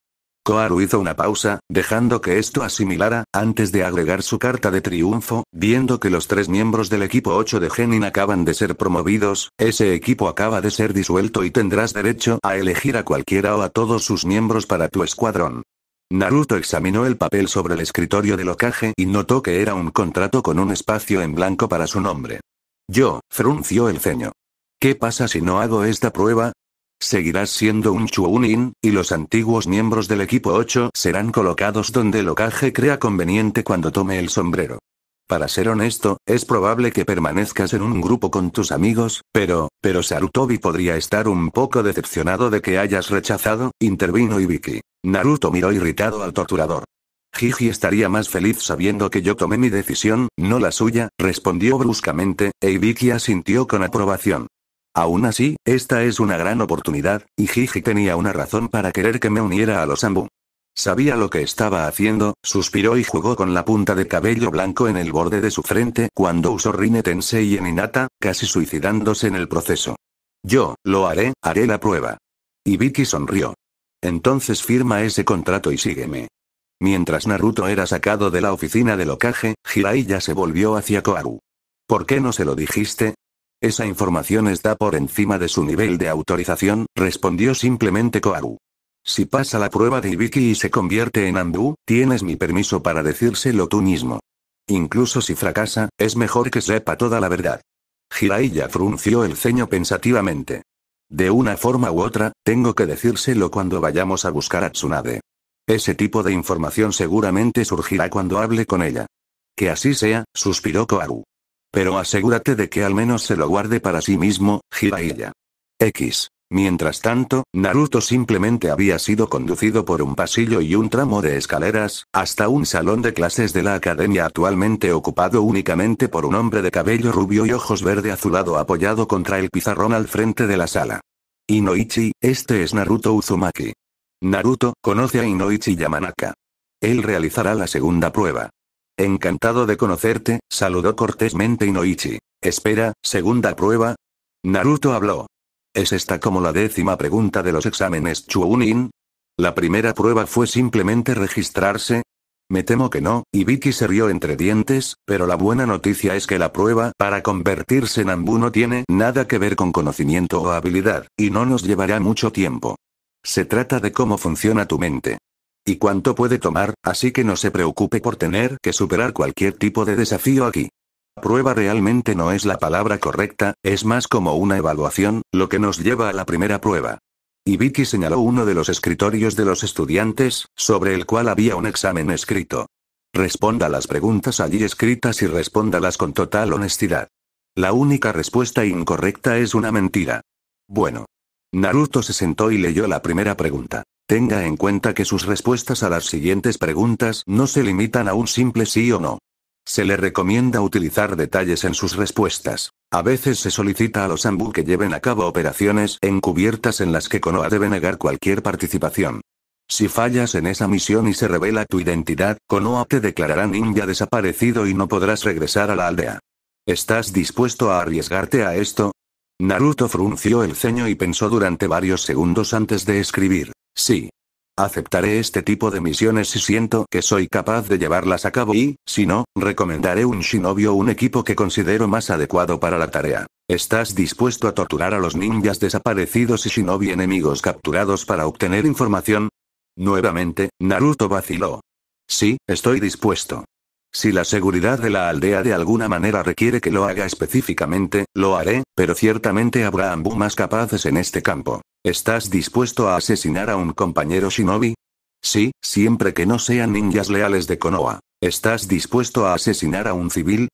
Koharu hizo una pausa, dejando que esto asimilara, antes de agregar su carta de triunfo, viendo que los tres miembros del equipo 8 de Genin acaban de ser promovidos, ese equipo acaba de ser disuelto y tendrás derecho a elegir a cualquiera o a todos sus miembros para tu escuadrón. Naruto examinó el papel sobre el escritorio de locaje y notó que era un contrato con un espacio en blanco para su nombre. Yo, frunció el ceño. ¿Qué pasa si no hago esta prueba? Seguirás siendo un Chuunin, y los antiguos miembros del equipo 8 serán colocados donde el ocaje crea conveniente cuando tome el sombrero. Para ser honesto, es probable que permanezcas en un grupo con tus amigos, pero, pero Sarutobi podría estar un poco decepcionado de que hayas rechazado, intervino Ibiki. Naruto miró irritado al torturador. Jiji estaría más feliz sabiendo que yo tomé mi decisión, no la suya, respondió bruscamente, e Ibiki asintió con aprobación. Aún así, esta es una gran oportunidad, y Jiji tenía una razón para querer que me uniera a los Ambu. Sabía lo que estaba haciendo, suspiró y jugó con la punta de cabello blanco en el borde de su frente cuando usó Rine Tensei en Inata, casi suicidándose en el proceso. Yo, lo haré, haré la prueba. Y Vicky sonrió. Entonces firma ese contrato y sígueme. Mientras Naruto era sacado de la oficina del Hirai Jiraiya se volvió hacia Koaru. ¿Por qué no se lo dijiste? Esa información está por encima de su nivel de autorización, respondió simplemente Koaru. Si pasa la prueba de Ibiki y se convierte en Andú, tienes mi permiso para decírselo tú mismo. Incluso si fracasa, es mejor que sepa toda la verdad. Jiraiya frunció el ceño pensativamente. De una forma u otra, tengo que decírselo cuando vayamos a buscar a Tsunade. Ese tipo de información seguramente surgirá cuando hable con ella. Que así sea, suspiró Koaru. Pero asegúrate de que al menos se lo guarde para sí mismo, Jiraiya. X. Mientras tanto, Naruto simplemente había sido conducido por un pasillo y un tramo de escaleras, hasta un salón de clases de la academia actualmente ocupado únicamente por un hombre de cabello rubio y ojos verde azulado apoyado contra el pizarrón al frente de la sala. Inoichi, este es Naruto Uzumaki. Naruto, conoce a Inoichi Yamanaka. Él realizará la segunda prueba. Encantado de conocerte, saludó cortésmente Inoichi. Espera, segunda prueba. Naruto habló. ¿Es esta como la décima pregunta de los exámenes Chunin? ¿La primera prueba fue simplemente registrarse? Me temo que no, y Vicky se rió entre dientes, pero la buena noticia es que la prueba para convertirse en Ambu no tiene nada que ver con conocimiento o habilidad, y no nos llevará mucho tiempo. Se trata de cómo funciona tu mente y cuánto puede tomar, así que no se preocupe por tener que superar cualquier tipo de desafío aquí. Prueba realmente no es la palabra correcta, es más como una evaluación, lo que nos lleva a la primera prueba. Y Vicky señaló uno de los escritorios de los estudiantes, sobre el cual había un examen escrito. Responda las preguntas allí escritas y respóndalas con total honestidad. La única respuesta incorrecta es una mentira. Bueno. Naruto se sentó y leyó la primera pregunta. Tenga en cuenta que sus respuestas a las siguientes preguntas no se limitan a un simple sí o no. Se le recomienda utilizar detalles en sus respuestas. A veces se solicita a los Anbu que lleven a cabo operaciones encubiertas en las que Konoha debe negar cualquier participación. Si fallas en esa misión y se revela tu identidad, Konoha te declarará ninja desaparecido y no podrás regresar a la aldea. ¿Estás dispuesto a arriesgarte a esto? Naruto frunció el ceño y pensó durante varios segundos antes de escribir. Sí. Aceptaré este tipo de misiones si siento que soy capaz de llevarlas a cabo y, si no, recomendaré un shinobi o un equipo que considero más adecuado para la tarea. ¿Estás dispuesto a torturar a los ninjas desaparecidos y shinobi enemigos capturados para obtener información? Nuevamente, Naruto vaciló. Sí, estoy dispuesto. Si la seguridad de la aldea de alguna manera requiere que lo haga específicamente, lo haré, pero ciertamente habrá ambos más capaces en este campo. ¿Estás dispuesto a asesinar a un compañero shinobi? Sí, siempre que no sean ninjas leales de Konoha. ¿Estás dispuesto a asesinar a un civil?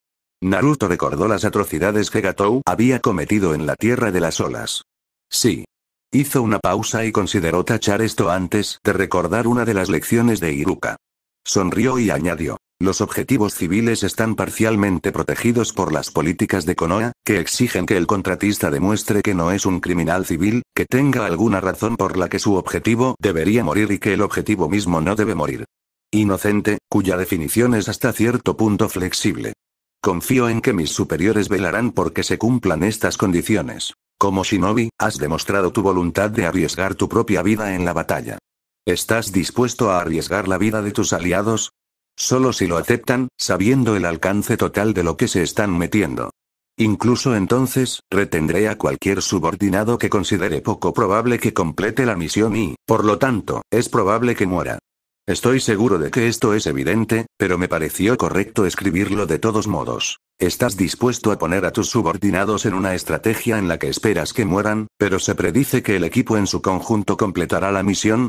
Naruto recordó las atrocidades que Gatou había cometido en la Tierra de las Olas. Sí. Hizo una pausa y consideró tachar esto antes de recordar una de las lecciones de Iruka. Sonrió y añadió. Los objetivos civiles están parcialmente protegidos por las políticas de Konoha, que exigen que el contratista demuestre que no es un criminal civil, que tenga alguna razón por la que su objetivo debería morir y que el objetivo mismo no debe morir. Inocente, cuya definición es hasta cierto punto flexible. Confío en que mis superiores velarán porque se cumplan estas condiciones. Como shinobi, has demostrado tu voluntad de arriesgar tu propia vida en la batalla. ¿Estás dispuesto a arriesgar la vida de tus aliados? Solo si lo aceptan, sabiendo el alcance total de lo que se están metiendo. Incluso entonces, retendré a cualquier subordinado que considere poco probable que complete la misión y, por lo tanto, es probable que muera. Estoy seguro de que esto es evidente, pero me pareció correcto escribirlo de todos modos. Estás dispuesto a poner a tus subordinados en una estrategia en la que esperas que mueran, pero se predice que el equipo en su conjunto completará la misión,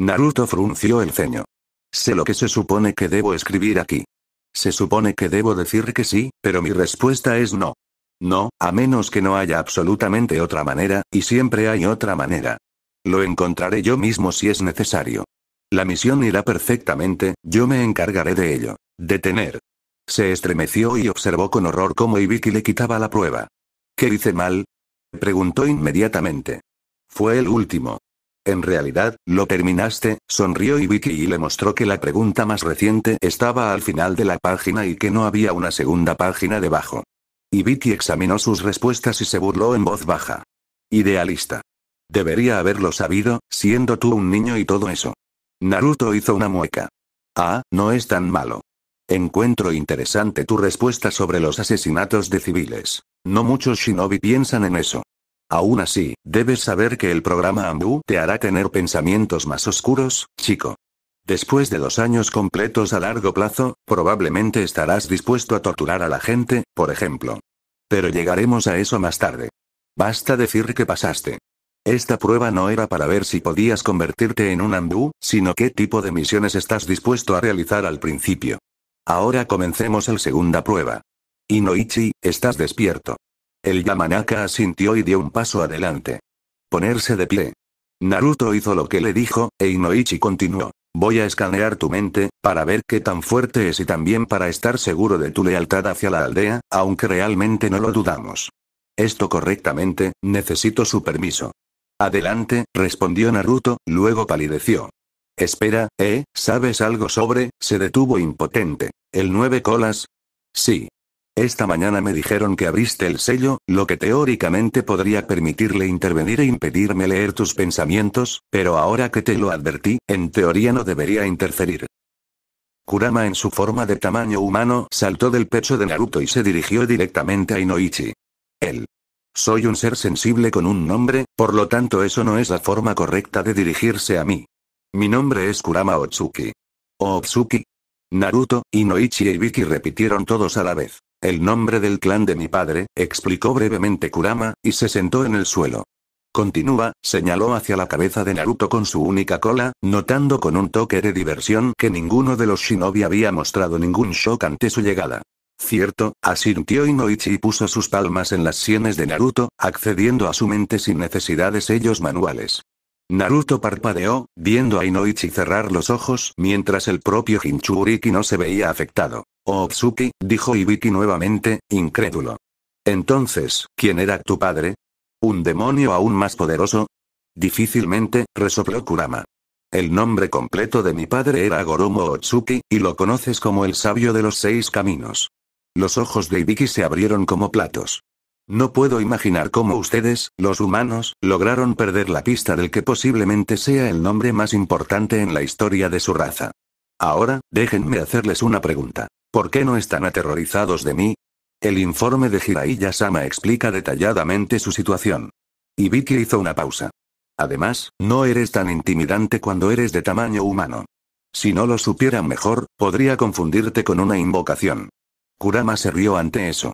Naruto frunció el ceño. Sé lo que se supone que debo escribir aquí. Se supone que debo decir que sí, pero mi respuesta es no. No, a menos que no haya absolutamente otra manera, y siempre hay otra manera. Lo encontraré yo mismo si es necesario. La misión irá perfectamente, yo me encargaré de ello. Detener. Se estremeció y observó con horror cómo Ibiki le quitaba la prueba. ¿Qué hice mal? Preguntó inmediatamente. Fue el último. En realidad, lo terminaste, sonrió Ibiki y le mostró que la pregunta más reciente estaba al final de la página y que no había una segunda página debajo. Ibiki examinó sus respuestas y se burló en voz baja. Idealista. Debería haberlo sabido, siendo tú un niño y todo eso. Naruto hizo una mueca. Ah, no es tan malo. Encuentro interesante tu respuesta sobre los asesinatos de civiles. No muchos shinobi piensan en eso. Aún así, debes saber que el programa Ambu te hará tener pensamientos más oscuros, chico. Después de dos años completos a largo plazo, probablemente estarás dispuesto a torturar a la gente, por ejemplo. Pero llegaremos a eso más tarde. Basta decir que pasaste. Esta prueba no era para ver si podías convertirte en un Andú, sino qué tipo de misiones estás dispuesto a realizar al principio. Ahora comencemos la segunda prueba. Inoichi, estás despierto. El Yamanaka asintió y dio un paso adelante. Ponerse de pie. Naruto hizo lo que le dijo, e Inoichi continuó. Voy a escanear tu mente, para ver qué tan fuerte es y también para estar seguro de tu lealtad hacia la aldea, aunque realmente no lo dudamos. Esto correctamente, necesito su permiso. Adelante, respondió Naruto, luego palideció. Espera, ¿eh? ¿Sabes algo sobre? Se detuvo impotente. ¿El nueve colas? Sí. Esta mañana me dijeron que abriste el sello, lo que teóricamente podría permitirle intervenir e impedirme leer tus pensamientos, pero ahora que te lo advertí, en teoría no debería interferir. Kurama en su forma de tamaño humano saltó del pecho de Naruto y se dirigió directamente a Inoichi. Él. Soy un ser sensible con un nombre, por lo tanto eso no es la forma correcta de dirigirse a mí. Mi nombre es Kurama Otsuki. Otsuki. Naruto, Inoichi y Vicky repitieron todos a la vez. El nombre del clan de mi padre, explicó brevemente Kurama, y se sentó en el suelo. Continúa, señaló hacia la cabeza de Naruto con su única cola, notando con un toque de diversión que ninguno de los shinobi había mostrado ningún shock ante su llegada. Cierto, asintió Inoichi y puso sus palmas en las sienes de Naruto, accediendo a su mente sin necesidades de sellos manuales. Naruto parpadeó, viendo a Inoichi cerrar los ojos mientras el propio Hinchuriki no se veía afectado. Otsuki oh, dijo Ibiki nuevamente, incrédulo. Entonces, ¿quién era tu padre? ¿Un demonio aún más poderoso? Difícilmente, resopló Kurama. El nombre completo de mi padre era Goromo Otsuki, y lo conoces como el sabio de los seis caminos. Los ojos de Ibiki se abrieron como platos. No puedo imaginar cómo ustedes, los humanos, lograron perder la pista del que posiblemente sea el nombre más importante en la historia de su raza. Ahora, déjenme hacerles una pregunta. ¿Por qué no están aterrorizados de mí? El informe de hiraiya Sama explica detalladamente su situación. Y Vicky hizo una pausa. Además, no eres tan intimidante cuando eres de tamaño humano. Si no lo supieran mejor, podría confundirte con una invocación. Kurama se rió ante eso.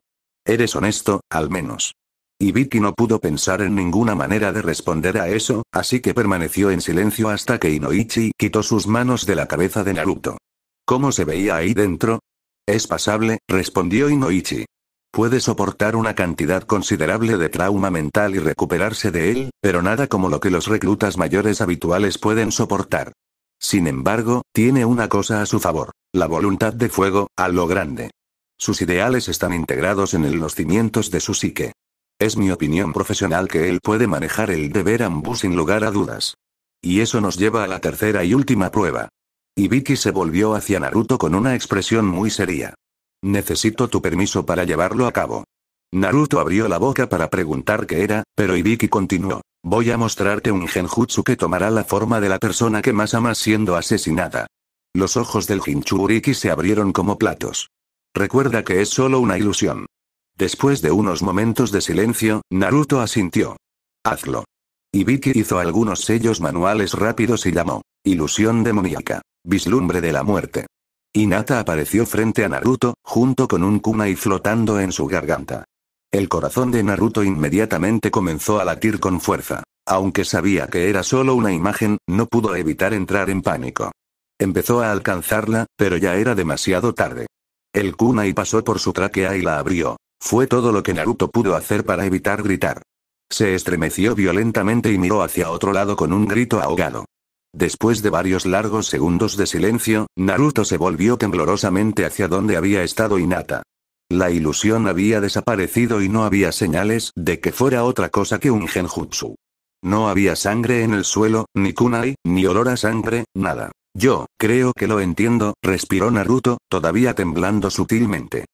Eres honesto, al menos. Y Vicky no pudo pensar en ninguna manera de responder a eso, así que permaneció en silencio hasta que Inoichi quitó sus manos de la cabeza de Naruto. ¿Cómo se veía ahí dentro? Es pasable, respondió Inoichi. Puede soportar una cantidad considerable de trauma mental y recuperarse de él, pero nada como lo que los reclutas mayores habituales pueden soportar. Sin embargo, tiene una cosa a su favor, la voluntad de fuego, a lo grande. Sus ideales están integrados en el los cimientos de su psique. Es mi opinión profesional que él puede manejar el deber ambú sin lugar a dudas. Y eso nos lleva a la tercera y última prueba. Y se volvió hacia Naruto con una expresión muy seria. Necesito tu permiso para llevarlo a cabo. Naruto abrió la boca para preguntar qué era, pero Ibiki continuó. Voy a mostrarte un genjutsu que tomará la forma de la persona que más amas siendo asesinada. Los ojos del Hinchuriki se abrieron como platos. Recuerda que es solo una ilusión. Después de unos momentos de silencio, Naruto asintió. Hazlo. Ibiki hizo algunos sellos manuales rápidos y llamó. Ilusión demoníaca. Vislumbre de la muerte. Inata apareció frente a Naruto, junto con un y flotando en su garganta. El corazón de Naruto inmediatamente comenzó a latir con fuerza. Aunque sabía que era solo una imagen, no pudo evitar entrar en pánico. Empezó a alcanzarla, pero ya era demasiado tarde. El kunai pasó por su tráquea y la abrió. Fue todo lo que Naruto pudo hacer para evitar gritar. Se estremeció violentamente y miró hacia otro lado con un grito ahogado. Después de varios largos segundos de silencio, Naruto se volvió temblorosamente hacia donde había estado Inata. La ilusión había desaparecido y no había señales de que fuera otra cosa que un genjutsu. No había sangre en el suelo, ni kunai, ni olor a sangre, nada. Yo, creo que lo entiendo, respiró Naruto, todavía temblando sutilmente.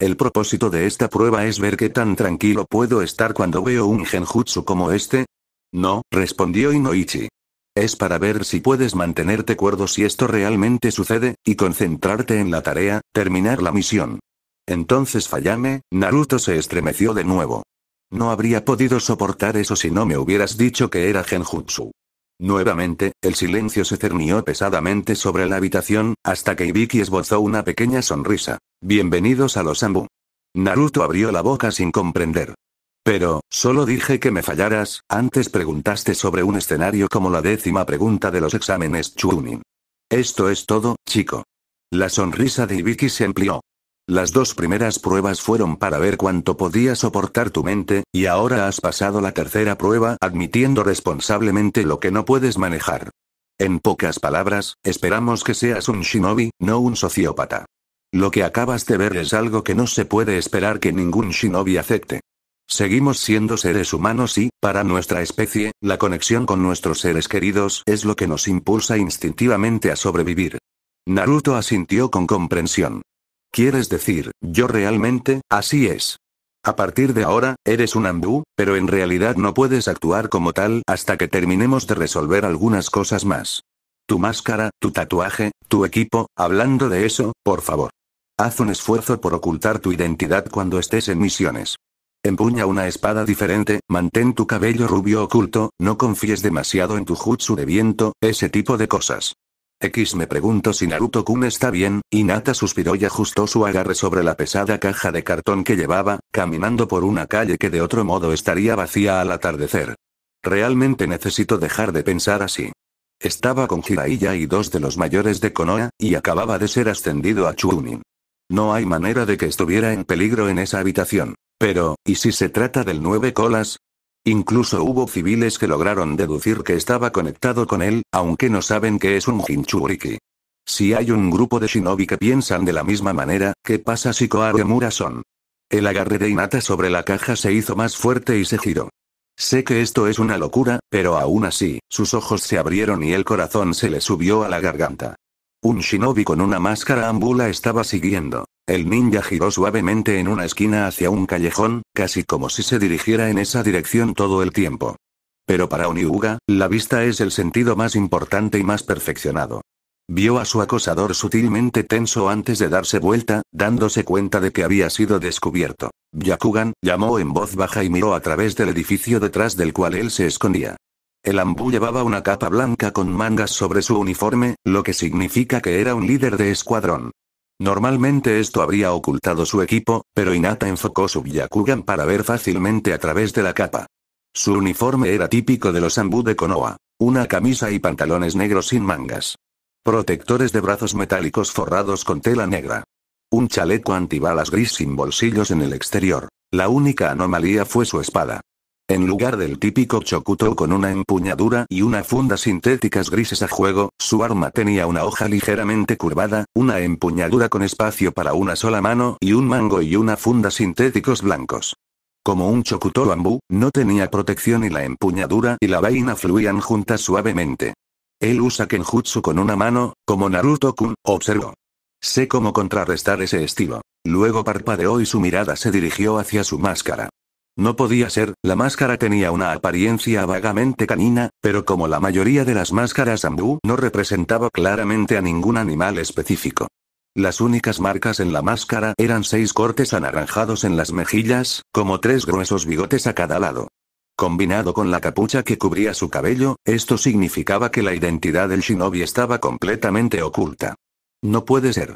El propósito de esta prueba es ver qué tan tranquilo puedo estar cuando veo un genjutsu como este. No, respondió Inoichi. Es para ver si puedes mantenerte cuerdo si esto realmente sucede, y concentrarte en la tarea, terminar la misión. Entonces fallame, Naruto se estremeció de nuevo. No habría podido soportar eso si no me hubieras dicho que era genjutsu. Nuevamente, el silencio se cernió pesadamente sobre la habitación, hasta que Ibiki esbozó una pequeña sonrisa. Bienvenidos a los Anbu. Naruto abrió la boca sin comprender. Pero, solo dije que me fallaras, antes preguntaste sobre un escenario como la décima pregunta de los exámenes Chunin. Esto es todo, chico. La sonrisa de Ibiki se amplió. Las dos primeras pruebas fueron para ver cuánto podía soportar tu mente, y ahora has pasado la tercera prueba admitiendo responsablemente lo que no puedes manejar. En pocas palabras, esperamos que seas un shinobi, no un sociópata. Lo que acabas de ver es algo que no se puede esperar que ningún shinobi acepte. Seguimos siendo seres humanos y, para nuestra especie, la conexión con nuestros seres queridos es lo que nos impulsa instintivamente a sobrevivir. Naruto asintió con comprensión. Quieres decir, yo realmente, así es. A partir de ahora, eres un ambú, pero en realidad no puedes actuar como tal hasta que terminemos de resolver algunas cosas más. Tu máscara, tu tatuaje, tu equipo, hablando de eso, por favor. Haz un esfuerzo por ocultar tu identidad cuando estés en misiones. Empuña una espada diferente, mantén tu cabello rubio oculto, no confíes demasiado en tu jutsu de viento, ese tipo de cosas. X me pregunto si Naruto-kun está bien, y Nata suspiró y ajustó su agarre sobre la pesada caja de cartón que llevaba, caminando por una calle que de otro modo estaría vacía al atardecer. Realmente necesito dejar de pensar así. Estaba con Jiraiya y dos de los mayores de Konoha, y acababa de ser ascendido a Chunin. No hay manera de que estuviera en peligro en esa habitación. Pero, ¿y si se trata del nueve colas? Incluso hubo civiles que lograron deducir que estaba conectado con él, aunque no saben que es un Jinchuriki. Si hay un grupo de shinobi que piensan de la misma manera, ¿qué pasa si Koharu y son? El agarre de Inata sobre la caja se hizo más fuerte y se giró. Sé que esto es una locura, pero aún así, sus ojos se abrieron y el corazón se le subió a la garganta. Un shinobi con una máscara ambula estaba siguiendo. El ninja giró suavemente en una esquina hacia un callejón, casi como si se dirigiera en esa dirección todo el tiempo. Pero para Oniuga, la vista es el sentido más importante y más perfeccionado. Vio a su acosador sutilmente tenso antes de darse vuelta, dándose cuenta de que había sido descubierto. Yakugan llamó en voz baja y miró a través del edificio detrás del cual él se escondía. El ambú llevaba una capa blanca con mangas sobre su uniforme, lo que significa que era un líder de escuadrón. Normalmente esto habría ocultado su equipo, pero Inata enfocó su Byakugan para ver fácilmente a través de la capa. Su uniforme era típico de los Ambu de Konoha. Una camisa y pantalones negros sin mangas. Protectores de brazos metálicos forrados con tela negra. Un chaleco antibalas gris sin bolsillos en el exterior. La única anomalía fue su espada. En lugar del típico chocuto con una empuñadura y una funda sintéticas grises a juego, su arma tenía una hoja ligeramente curvada, una empuñadura con espacio para una sola mano y un mango y una funda sintéticos blancos. Como un chocuto bambú, no tenía protección y la empuñadura y la vaina fluían juntas suavemente. Él usa kenjutsu con una mano, como Naruto-kun, observó. Sé cómo contrarrestar ese estilo. Luego parpadeó y su mirada se dirigió hacia su máscara. No podía ser, la máscara tenía una apariencia vagamente canina, pero como la mayoría de las máscaras ambú no representaba claramente a ningún animal específico. Las únicas marcas en la máscara eran seis cortes anaranjados en las mejillas, como tres gruesos bigotes a cada lado. Combinado con la capucha que cubría su cabello, esto significaba que la identidad del shinobi estaba completamente oculta. No puede ser.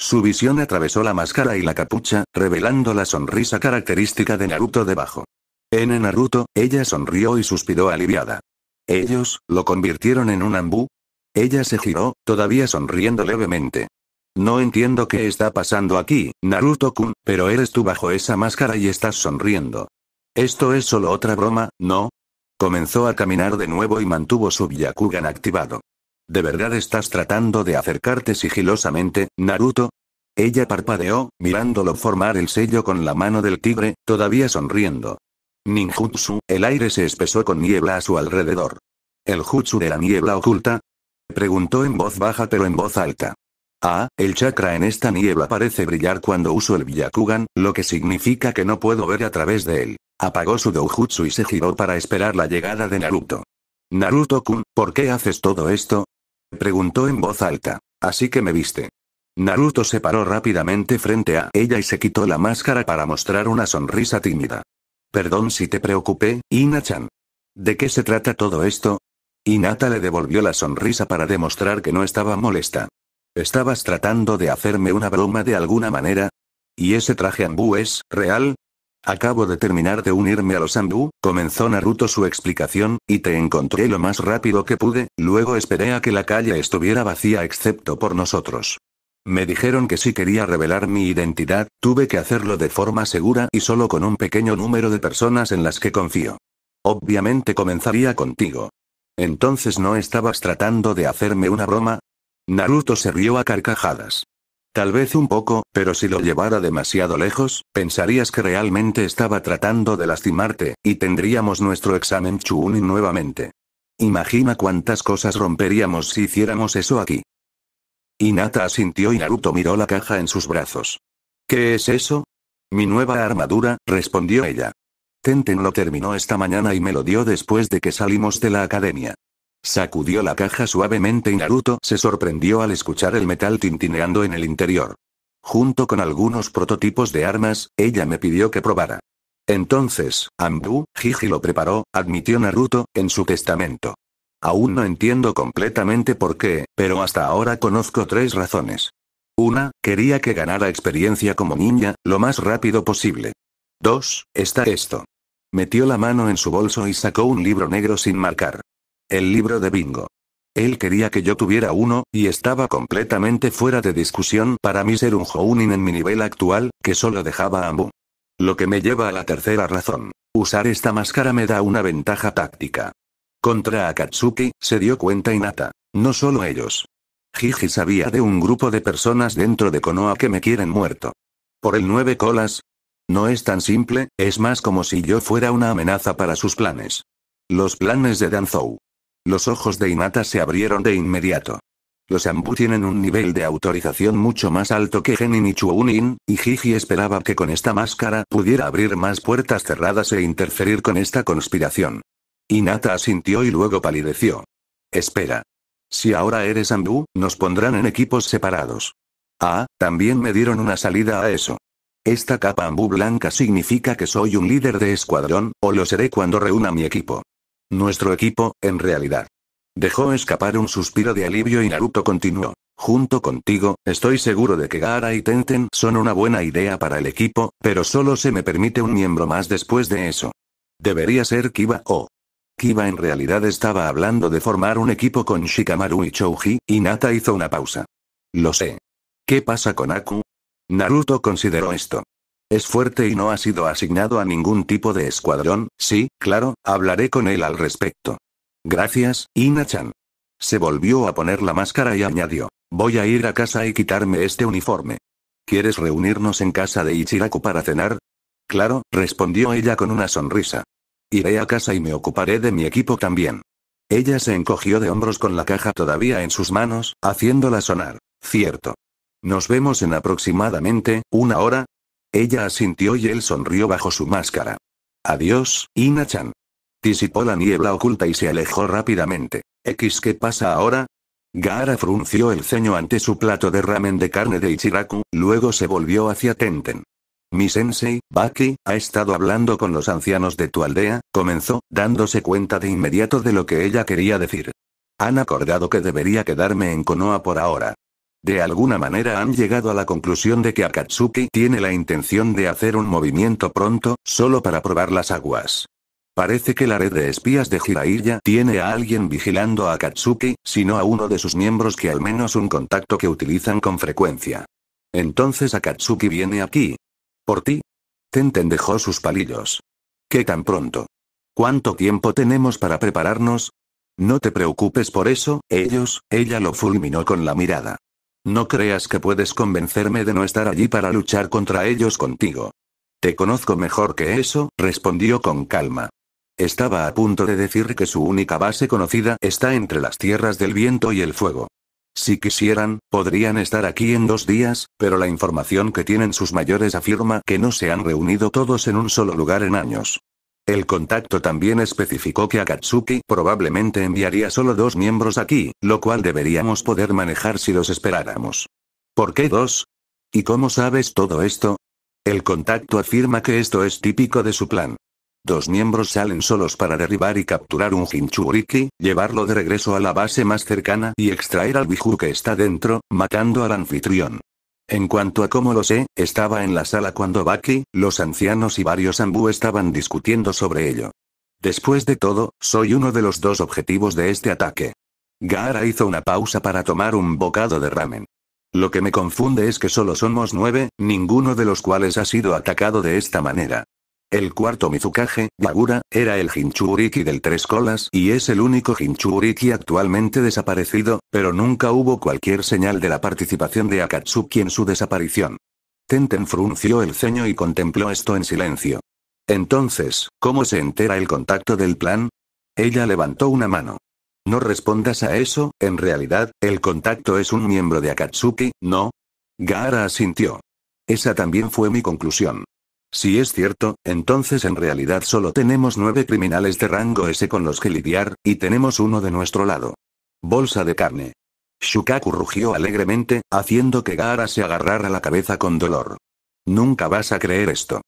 Su visión atravesó la máscara y la capucha, revelando la sonrisa característica de Naruto debajo. En Naruto, ella sonrió y suspiró aliviada. ¿Ellos, lo convirtieron en un ambú? Ella se giró, todavía sonriendo levemente. No entiendo qué está pasando aquí, Naruto-kun, pero eres tú bajo esa máscara y estás sonriendo. Esto es solo otra broma, ¿no? Comenzó a caminar de nuevo y mantuvo su Byakugan activado. ¿De verdad estás tratando de acercarte sigilosamente, Naruto? Ella parpadeó, mirándolo formar el sello con la mano del tigre, todavía sonriendo. Ninjutsu, el aire se espesó con niebla a su alrededor. ¿El jutsu de la niebla oculta? Preguntó en voz baja pero en voz alta. Ah, el chakra en esta niebla parece brillar cuando uso el Byakugan, lo que significa que no puedo ver a través de él. Apagó su doujutsu y se giró para esperar la llegada de Naruto. Naruto-kun, ¿por qué haces todo esto? preguntó en voz alta. Así que me viste. Naruto se paró rápidamente frente a ella y se quitó la máscara para mostrar una sonrisa tímida. Perdón si te preocupé, Ina-chan. ¿De qué se trata todo esto? Inata le devolvió la sonrisa para demostrar que no estaba molesta. ¿Estabas tratando de hacerme una broma de alguna manera? ¿Y ese traje ambú es real? Acabo de terminar de unirme a los Ambu, comenzó Naruto su explicación, y te encontré lo más rápido que pude, luego esperé a que la calle estuviera vacía excepto por nosotros. Me dijeron que si quería revelar mi identidad, tuve que hacerlo de forma segura y solo con un pequeño número de personas en las que confío. Obviamente comenzaría contigo. Entonces no estabas tratando de hacerme una broma. Naruto se rió a carcajadas. Tal vez un poco, pero si lo llevara demasiado lejos, pensarías que realmente estaba tratando de lastimarte, y tendríamos nuestro examen Chunin nuevamente. Imagina cuántas cosas romperíamos si hiciéramos eso aquí. Inata asintió y Naruto miró la caja en sus brazos. ¿Qué es eso? Mi nueva armadura, respondió ella. Tenten lo terminó esta mañana y me lo dio después de que salimos de la academia. Sacudió la caja suavemente y Naruto se sorprendió al escuchar el metal tintineando en el interior. Junto con algunos prototipos de armas, ella me pidió que probara. Entonces, Ambu, Jiji lo preparó, admitió Naruto, en su testamento. Aún no entiendo completamente por qué, pero hasta ahora conozco tres razones. Una, quería que ganara experiencia como niña, lo más rápido posible. Dos, está esto. Metió la mano en su bolso y sacó un libro negro sin marcar. El libro de bingo. Él quería que yo tuviera uno, y estaba completamente fuera de discusión para mí ser un Jounin en mi nivel actual, que solo dejaba a Lo que me lleva a la tercera razón. Usar esta máscara me da una ventaja táctica. Contra Akatsuki, se dio cuenta Inata. No solo ellos. Jiji sabía de un grupo de personas dentro de Konoha que me quieren muerto. ¿Por el nueve colas? No es tan simple, es más como si yo fuera una amenaza para sus planes. Los planes de Danzou. Los ojos de Inata se abrieron de inmediato. Los Ambu tienen un nivel de autorización mucho más alto que Genin y Chuunin, y Jiji esperaba que con esta máscara pudiera abrir más puertas cerradas e interferir con esta conspiración. Inata asintió y luego palideció. Espera. Si ahora eres Ambu, nos pondrán en equipos separados. Ah, también me dieron una salida a eso. Esta capa Ambu blanca significa que soy un líder de escuadrón, o lo seré cuando reúna mi equipo. Nuestro equipo, en realidad. Dejó escapar un suspiro de alivio y Naruto continuó. Junto contigo, estoy seguro de que Gaara y Tenten son una buena idea para el equipo, pero solo se me permite un miembro más después de eso. Debería ser Kiba o. Kiba en realidad estaba hablando de formar un equipo con Shikamaru y Chouji, y Nata hizo una pausa. Lo sé. ¿Qué pasa con Aku? Naruto consideró esto. Es fuerte y no ha sido asignado a ningún tipo de escuadrón, sí, claro, hablaré con él al respecto. Gracias, Ina-chan. Se volvió a poner la máscara y añadió, voy a ir a casa y quitarme este uniforme. ¿Quieres reunirnos en casa de Ichiraku para cenar? Claro, respondió ella con una sonrisa. Iré a casa y me ocuparé de mi equipo también. Ella se encogió de hombros con la caja todavía en sus manos, haciéndola sonar. Cierto. Nos vemos en aproximadamente una hora, ella asintió y él sonrió bajo su máscara. Adiós, Ina-chan. Disipó la niebla oculta y se alejó rápidamente. ¿X qué pasa ahora? Gaara frunció el ceño ante su plato de ramen de carne de Ichiraku, luego se volvió hacia Tenten. Mi sensei, Baki, ha estado hablando con los ancianos de tu aldea, comenzó, dándose cuenta de inmediato de lo que ella quería decir. Han acordado que debería quedarme en Konoha por ahora. De alguna manera han llegado a la conclusión de que Akatsuki tiene la intención de hacer un movimiento pronto, solo para probar las aguas. Parece que la red de espías de Jiraiya tiene a alguien vigilando a Akatsuki, sino a uno de sus miembros que al menos un contacto que utilizan con frecuencia. Entonces Akatsuki viene aquí. ¿Por ti? Tenten dejó sus palillos. ¿Qué tan pronto? ¿Cuánto tiempo tenemos para prepararnos? No te preocupes por eso, ellos, ella lo fulminó con la mirada. No creas que puedes convencerme de no estar allí para luchar contra ellos contigo. Te conozco mejor que eso, respondió con calma. Estaba a punto de decir que su única base conocida está entre las tierras del viento y el fuego. Si quisieran, podrían estar aquí en dos días, pero la información que tienen sus mayores afirma que no se han reunido todos en un solo lugar en años. El contacto también especificó que Akatsuki probablemente enviaría solo dos miembros aquí, lo cual deberíamos poder manejar si los esperáramos. ¿Por qué dos? ¿Y cómo sabes todo esto? El contacto afirma que esto es típico de su plan. Dos miembros salen solos para derribar y capturar un Hinchuriki, llevarlo de regreso a la base más cercana y extraer al Biju que está dentro, matando al anfitrión. En cuanto a cómo lo sé, estaba en la sala cuando Baki, los ancianos y varios ambú estaban discutiendo sobre ello. Después de todo, soy uno de los dos objetivos de este ataque. Gaara hizo una pausa para tomar un bocado de ramen. Lo que me confunde es que solo somos nueve, ninguno de los cuales ha sido atacado de esta manera. El cuarto Mizukage, Yagura, era el jinchuriki del Tres Colas y es el único jinchuriki actualmente desaparecido, pero nunca hubo cualquier señal de la participación de Akatsuki en su desaparición. Tenten frunció el ceño y contempló esto en silencio. Entonces, ¿cómo se entera el contacto del plan? Ella levantó una mano. No respondas a eso, en realidad, el contacto es un miembro de Akatsuki, ¿no? Gaara asintió. Esa también fue mi conclusión. Si es cierto, entonces en realidad solo tenemos nueve criminales de rango S con los que lidiar, y tenemos uno de nuestro lado. Bolsa de carne. Shukaku rugió alegremente, haciendo que Gaara se agarrara la cabeza con dolor. Nunca vas a creer esto.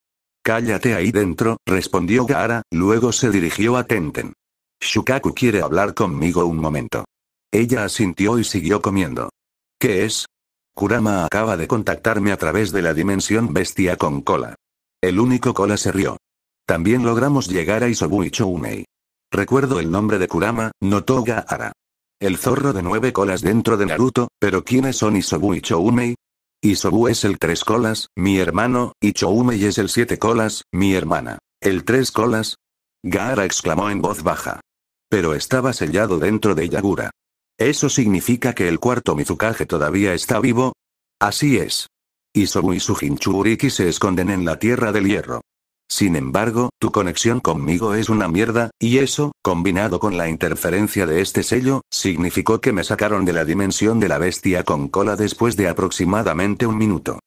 Cállate ahí dentro, respondió Gaara, luego se dirigió a Tenten. Shukaku quiere hablar conmigo un momento. Ella asintió y siguió comiendo. ¿Qué es? Kurama acaba de contactarme a través de la dimensión bestia con cola. El único cola se rió. También logramos llegar a Choumei. Recuerdo el nombre de Kurama, notó Gaara. El zorro de nueve colas dentro de Naruto, pero ¿quiénes son Isobu y Choumei? Isobu es el tres colas, mi hermano, y Choumei es el siete colas, mi hermana. ¿El tres colas? Gaara exclamó en voz baja. Pero estaba sellado dentro de Yagura. ¿Eso significa que el cuarto Mizukage todavía está vivo? Así es. Isobu y su se esconden en la Tierra del Hierro. Sin embargo, tu conexión conmigo es una mierda, y eso, combinado con la interferencia de este sello, significó que me sacaron de la dimensión de la bestia con cola después de aproximadamente un minuto.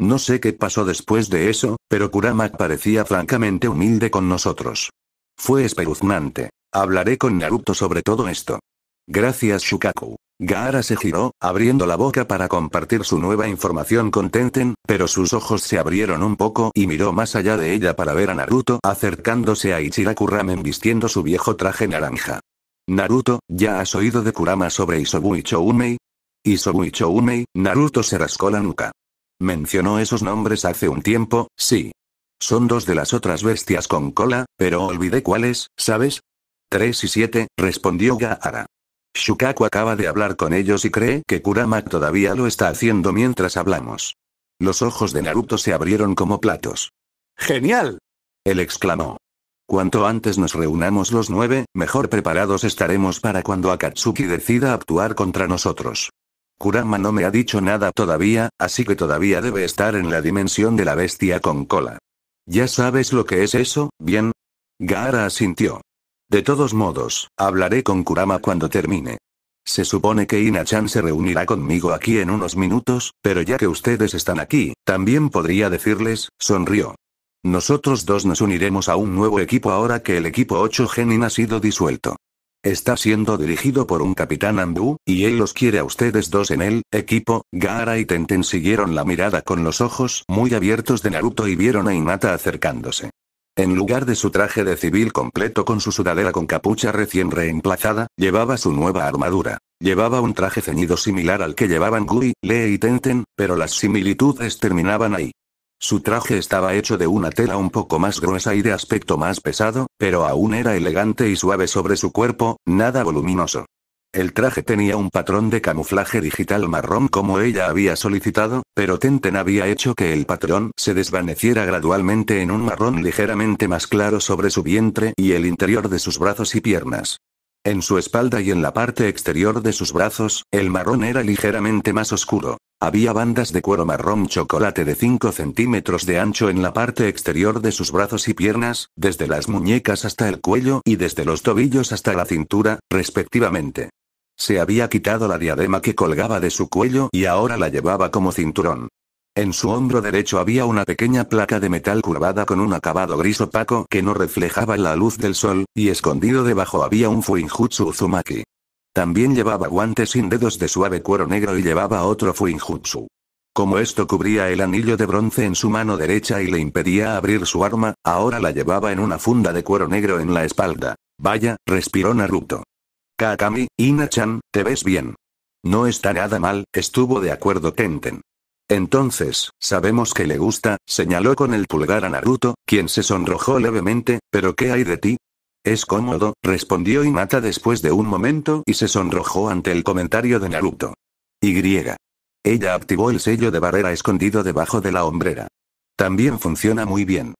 No sé qué pasó después de eso, pero Kurama parecía francamente humilde con nosotros. Fue espeluznante. Hablaré con Naruto sobre todo esto. Gracias Shukaku. Gaara se giró, abriendo la boca para compartir su nueva información con Tenten, pero sus ojos se abrieron un poco y miró más allá de ella para ver a Naruto acercándose a Ichiraku Ramen vistiendo su viejo traje naranja. Naruto, ¿ya has oído de Kurama sobre Isobu y Choumei? Isobu y Choumei, Naruto se rascó la nuca. Mencionó esos nombres hace un tiempo, sí. Son dos de las otras bestias con cola, pero olvidé cuáles, ¿sabes? 3 y 7, respondió Gaara. Shukaku acaba de hablar con ellos y cree que Kurama todavía lo está haciendo mientras hablamos. Los ojos de Naruto se abrieron como platos. ¡Genial! Él exclamó. Cuanto antes nos reunamos los nueve, mejor preparados estaremos para cuando Akatsuki decida actuar contra nosotros. Kurama no me ha dicho nada todavía, así que todavía debe estar en la dimensión de la bestia con cola. ¿Ya sabes lo que es eso, bien? Gaara asintió. De todos modos, hablaré con Kurama cuando termine. Se supone que Ina-chan se reunirá conmigo aquí en unos minutos, pero ya que ustedes están aquí, también podría decirles, sonrió. Nosotros dos nos uniremos a un nuevo equipo ahora que el equipo 8 Genin ha sido disuelto. Está siendo dirigido por un capitán Ambu, y él los quiere a ustedes dos en el equipo. Gaara y Tenten siguieron la mirada con los ojos muy abiertos de Naruto y vieron a Inata acercándose. En lugar de su traje de civil completo con su sudadera con capucha recién reemplazada, llevaba su nueva armadura. Llevaba un traje ceñido similar al que llevaban Guri, Lee y Tenten, pero las similitudes terminaban ahí. Su traje estaba hecho de una tela un poco más gruesa y de aspecto más pesado, pero aún era elegante y suave sobre su cuerpo, nada voluminoso. El traje tenía un patrón de camuflaje digital marrón como ella había solicitado, pero Tenten había hecho que el patrón se desvaneciera gradualmente en un marrón ligeramente más claro sobre su vientre y el interior de sus brazos y piernas. En su espalda y en la parte exterior de sus brazos, el marrón era ligeramente más oscuro. Había bandas de cuero marrón chocolate de 5 centímetros de ancho en la parte exterior de sus brazos y piernas, desde las muñecas hasta el cuello y desde los tobillos hasta la cintura, respectivamente. Se había quitado la diadema que colgaba de su cuello y ahora la llevaba como cinturón. En su hombro derecho había una pequeña placa de metal curvada con un acabado gris opaco que no reflejaba la luz del sol, y escondido debajo había un Fuinjutsu Uzumaki. También llevaba guantes sin dedos de suave cuero negro y llevaba otro Fuinjutsu. Como esto cubría el anillo de bronce en su mano derecha y le impedía abrir su arma, ahora la llevaba en una funda de cuero negro en la espalda. Vaya, respiró Naruto. Kakami, Ina-chan, te ves bien. No está nada mal, estuvo de acuerdo Tenten. Entonces, sabemos que le gusta, señaló con el pulgar a Naruto, quien se sonrojó levemente, pero ¿qué hay de ti? Es cómodo, respondió Inata después de un momento y se sonrojó ante el comentario de Naruto. Y. Ella activó el sello de barrera escondido debajo de la hombrera. También funciona muy bien.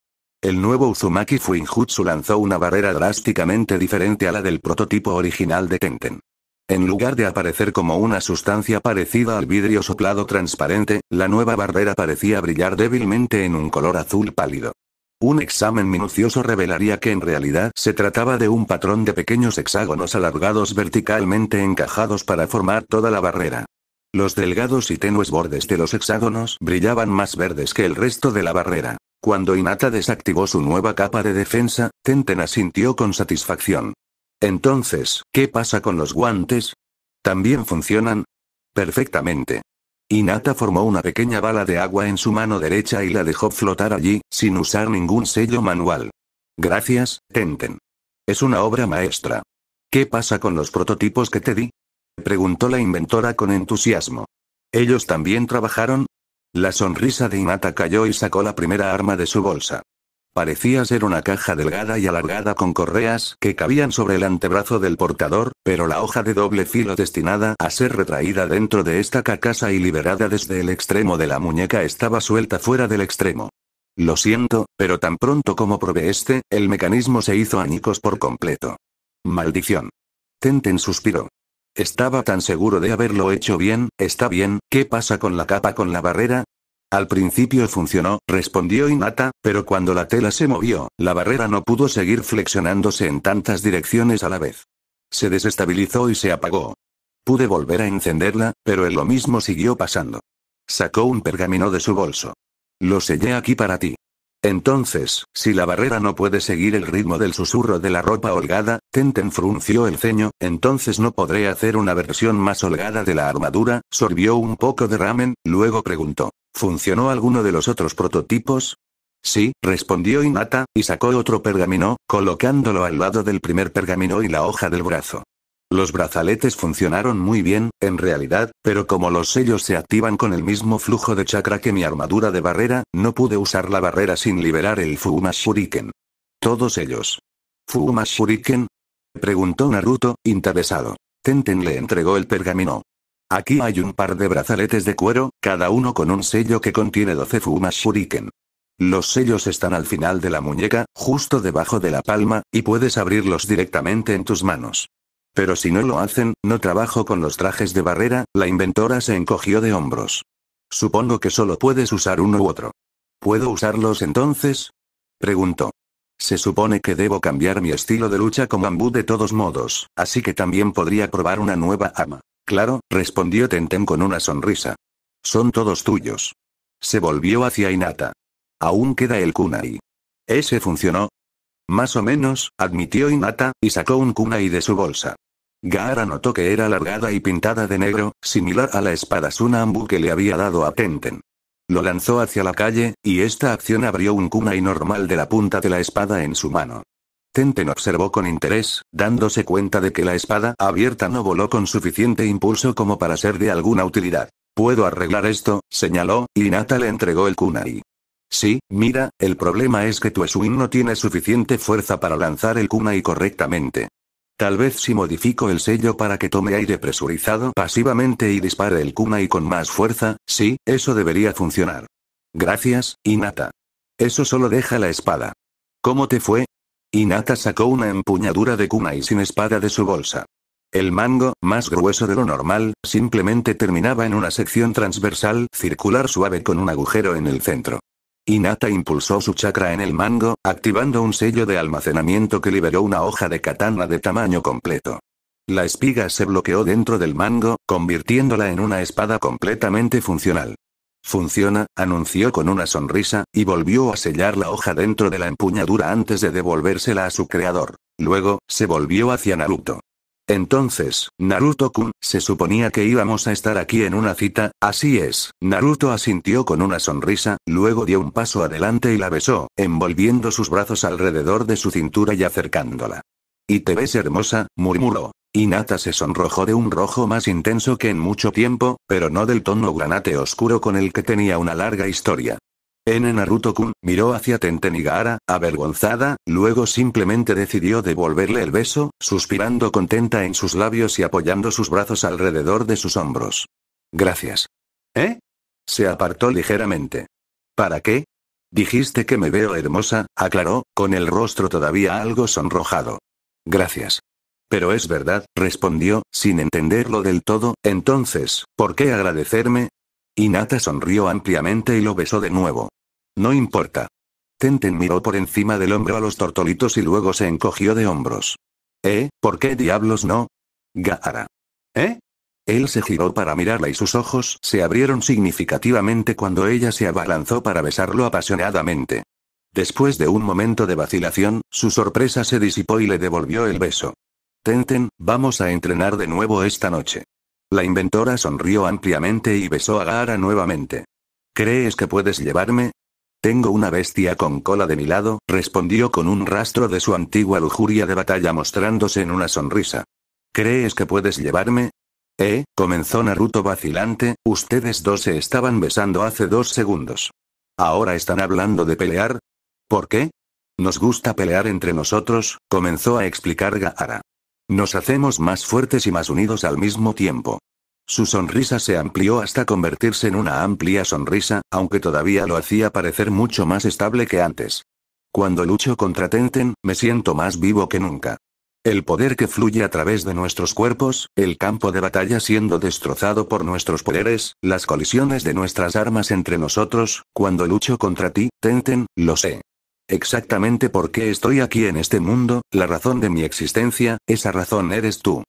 El nuevo Uzumaki Fuinjutsu lanzó una barrera drásticamente diferente a la del prototipo original de Tenten. En lugar de aparecer como una sustancia parecida al vidrio soplado transparente, la nueva barrera parecía brillar débilmente en un color azul pálido. Un examen minucioso revelaría que en realidad se trataba de un patrón de pequeños hexágonos alargados verticalmente encajados para formar toda la barrera. Los delgados y tenues bordes de los hexágonos brillaban más verdes que el resto de la barrera. Cuando Inata desactivó su nueva capa de defensa, Tenten asintió con satisfacción. Entonces, ¿qué pasa con los guantes? ¿También funcionan? Perfectamente. Inata formó una pequeña bala de agua en su mano derecha y la dejó flotar allí, sin usar ningún sello manual. Gracias, Tenten. Es una obra maestra. ¿Qué pasa con los prototipos que te di? Preguntó la inventora con entusiasmo. ¿Ellos también trabajaron? La sonrisa de Inata cayó y sacó la primera arma de su bolsa. Parecía ser una caja delgada y alargada con correas que cabían sobre el antebrazo del portador, pero la hoja de doble filo destinada a ser retraída dentro de esta cacasa y liberada desde el extremo de la muñeca estaba suelta fuera del extremo. Lo siento, pero tan pronto como probé este, el mecanismo se hizo añicos por completo. Maldición. Tenten suspiró. Estaba tan seguro de haberlo hecho bien, está bien, ¿qué pasa con la capa con la barrera? Al principio funcionó, respondió Inata, pero cuando la tela se movió, la barrera no pudo seguir flexionándose en tantas direcciones a la vez. Se desestabilizó y se apagó. Pude volver a encenderla, pero lo mismo siguió pasando. Sacó un pergamino de su bolso. Lo sellé aquí para ti. Entonces, si la barrera no puede seguir el ritmo del susurro de la ropa holgada, Tenten frunció el ceño, entonces no podré hacer una versión más holgada de la armadura, sorbió un poco de ramen, luego preguntó. ¿Funcionó alguno de los otros prototipos? Sí, respondió Inata, y sacó otro pergamino, colocándolo al lado del primer pergamino y la hoja del brazo. Los brazaletes funcionaron muy bien, en realidad, pero como los sellos se activan con el mismo flujo de chakra que mi armadura de barrera, no pude usar la barrera sin liberar el Fuma Shuriken. Todos ellos. ¿Fuma Shuriken? Preguntó Naruto, interesado. Tenten le entregó el pergamino. Aquí hay un par de brazaletes de cuero, cada uno con un sello que contiene 12 Fuma Shuriken. Los sellos están al final de la muñeca, justo debajo de la palma, y puedes abrirlos directamente en tus manos. Pero si no lo hacen, no trabajo con los trajes de barrera, la inventora se encogió de hombros. Supongo que solo puedes usar uno u otro. ¿Puedo usarlos entonces? Preguntó. Se supone que debo cambiar mi estilo de lucha con bambú de todos modos, así que también podría probar una nueva arma. Claro, respondió Tenten con una sonrisa. Son todos tuyos. Se volvió hacia Inata. Aún queda el kunai. Ese funcionó. Más o menos, admitió Inata, y sacó un kunai de su bolsa. Gaara notó que era alargada y pintada de negro, similar a la espada Sunambu que le había dado a Tenten. Lo lanzó hacia la calle, y esta acción abrió un kunai normal de la punta de la espada en su mano. Tenten observó con interés, dándose cuenta de que la espada abierta no voló con suficiente impulso como para ser de alguna utilidad. Puedo arreglar esto, señaló, y Nata le entregó el kunai. Sí, mira, el problema es que tu eswin no tiene suficiente fuerza para lanzar el kunai correctamente. Tal vez si modifico el sello para que tome aire presurizado pasivamente y dispare el kunai y con más fuerza, sí, eso debería funcionar. Gracias, Inata. Eso solo deja la espada. ¿Cómo te fue? Inata sacó una empuñadura de kunai y sin espada de su bolsa. El mango, más grueso de lo normal, simplemente terminaba en una sección transversal circular suave con un agujero en el centro. Inata impulsó su chakra en el mango, activando un sello de almacenamiento que liberó una hoja de katana de tamaño completo. La espiga se bloqueó dentro del mango, convirtiéndola en una espada completamente funcional. Funciona, anunció con una sonrisa, y volvió a sellar la hoja dentro de la empuñadura antes de devolvérsela a su creador. Luego, se volvió hacia Naruto. Entonces, Naruto-kun, se suponía que íbamos a estar aquí en una cita, así es. Naruto asintió con una sonrisa, luego dio un paso adelante y la besó, envolviendo sus brazos alrededor de su cintura y acercándola. Y te ves hermosa, murmuró. nata se sonrojó de un rojo más intenso que en mucho tiempo, pero no del tono granate oscuro con el que tenía una larga historia. En Naruto-kun miró hacia Tentenigara, avergonzada, luego simplemente decidió devolverle el beso, suspirando contenta en sus labios y apoyando sus brazos alrededor de sus hombros. Gracias. ¿Eh? Se apartó ligeramente. ¿Para qué? Dijiste que me veo hermosa, aclaró, con el rostro todavía algo sonrojado. Gracias. Pero es verdad, respondió, sin entenderlo del todo, entonces, ¿por qué agradecerme? Inata sonrió ampliamente y lo besó de nuevo. No importa. Tenten miró por encima del hombro a los tortolitos y luego se encogió de hombros. ¿Eh? ¿Por qué diablos no? Gaara. ¿Eh? Él se giró para mirarla y sus ojos se abrieron significativamente cuando ella se abalanzó para besarlo apasionadamente. Después de un momento de vacilación, su sorpresa se disipó y le devolvió el beso. Tenten, vamos a entrenar de nuevo esta noche. La inventora sonrió ampliamente y besó a Gaara nuevamente. ¿Crees que puedes llevarme? Tengo una bestia con cola de mi lado, respondió con un rastro de su antigua lujuria de batalla mostrándose en una sonrisa. ¿Crees que puedes llevarme? Eh, comenzó Naruto vacilante, ustedes dos se estaban besando hace dos segundos. ¿Ahora están hablando de pelear? ¿Por qué? Nos gusta pelear entre nosotros, comenzó a explicar Gaara. Nos hacemos más fuertes y más unidos al mismo tiempo. Su sonrisa se amplió hasta convertirse en una amplia sonrisa, aunque todavía lo hacía parecer mucho más estable que antes. Cuando lucho contra Tenten, me siento más vivo que nunca. El poder que fluye a través de nuestros cuerpos, el campo de batalla siendo destrozado por nuestros poderes, las colisiones de nuestras armas entre nosotros, cuando lucho contra ti, Tenten, lo sé. Exactamente por qué estoy aquí en este mundo, la razón de mi existencia, esa razón eres tú.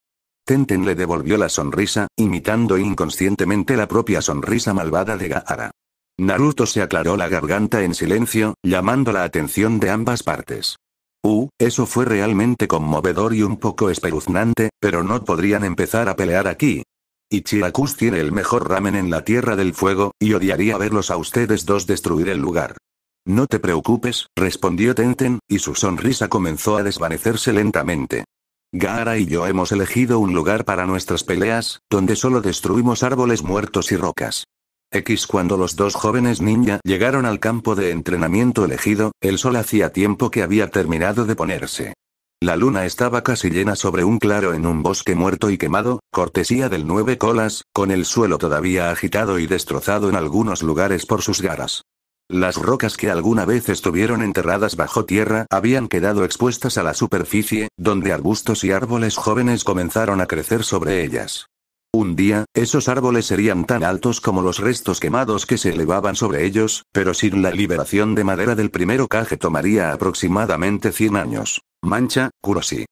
Tenten le devolvió la sonrisa, imitando inconscientemente la propia sonrisa malvada de Gaara. Naruto se aclaró la garganta en silencio, llamando la atención de ambas partes. Uh, eso fue realmente conmovedor y un poco espeluznante, pero no podrían empezar a pelear aquí. Ichirakus tiene el mejor ramen en la Tierra del Fuego, y odiaría verlos a ustedes dos destruir el lugar. No te preocupes, respondió Tenten, y su sonrisa comenzó a desvanecerse lentamente. Gara y yo hemos elegido un lugar para nuestras peleas, donde solo destruimos árboles muertos y rocas. X Cuando los dos jóvenes ninja llegaron al campo de entrenamiento elegido, el sol hacía tiempo que había terminado de ponerse. La luna estaba casi llena sobre un claro en un bosque muerto y quemado, cortesía del nueve colas, con el suelo todavía agitado y destrozado en algunos lugares por sus garas. Las rocas que alguna vez estuvieron enterradas bajo tierra habían quedado expuestas a la superficie, donde arbustos y árboles jóvenes comenzaron a crecer sobre ellas. Un día, esos árboles serían tan altos como los restos quemados que se elevaban sobre ellos, pero sin la liberación de madera del primer caje tomaría aproximadamente 100 años. Mancha, Kurosi.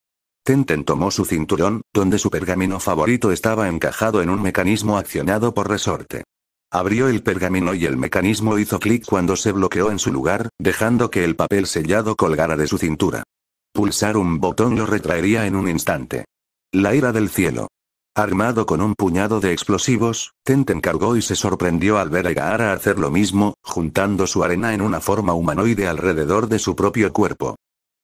Tenten tomó su cinturón, donde su pergamino favorito estaba encajado en un mecanismo accionado por resorte. Abrió el pergamino y el mecanismo hizo clic cuando se bloqueó en su lugar, dejando que el papel sellado colgara de su cintura. Pulsar un botón lo retraería en un instante. La ira del cielo. Armado con un puñado de explosivos, Tenten cargó y se sorprendió al ver a Gaara hacer lo mismo, juntando su arena en una forma humanoide alrededor de su propio cuerpo.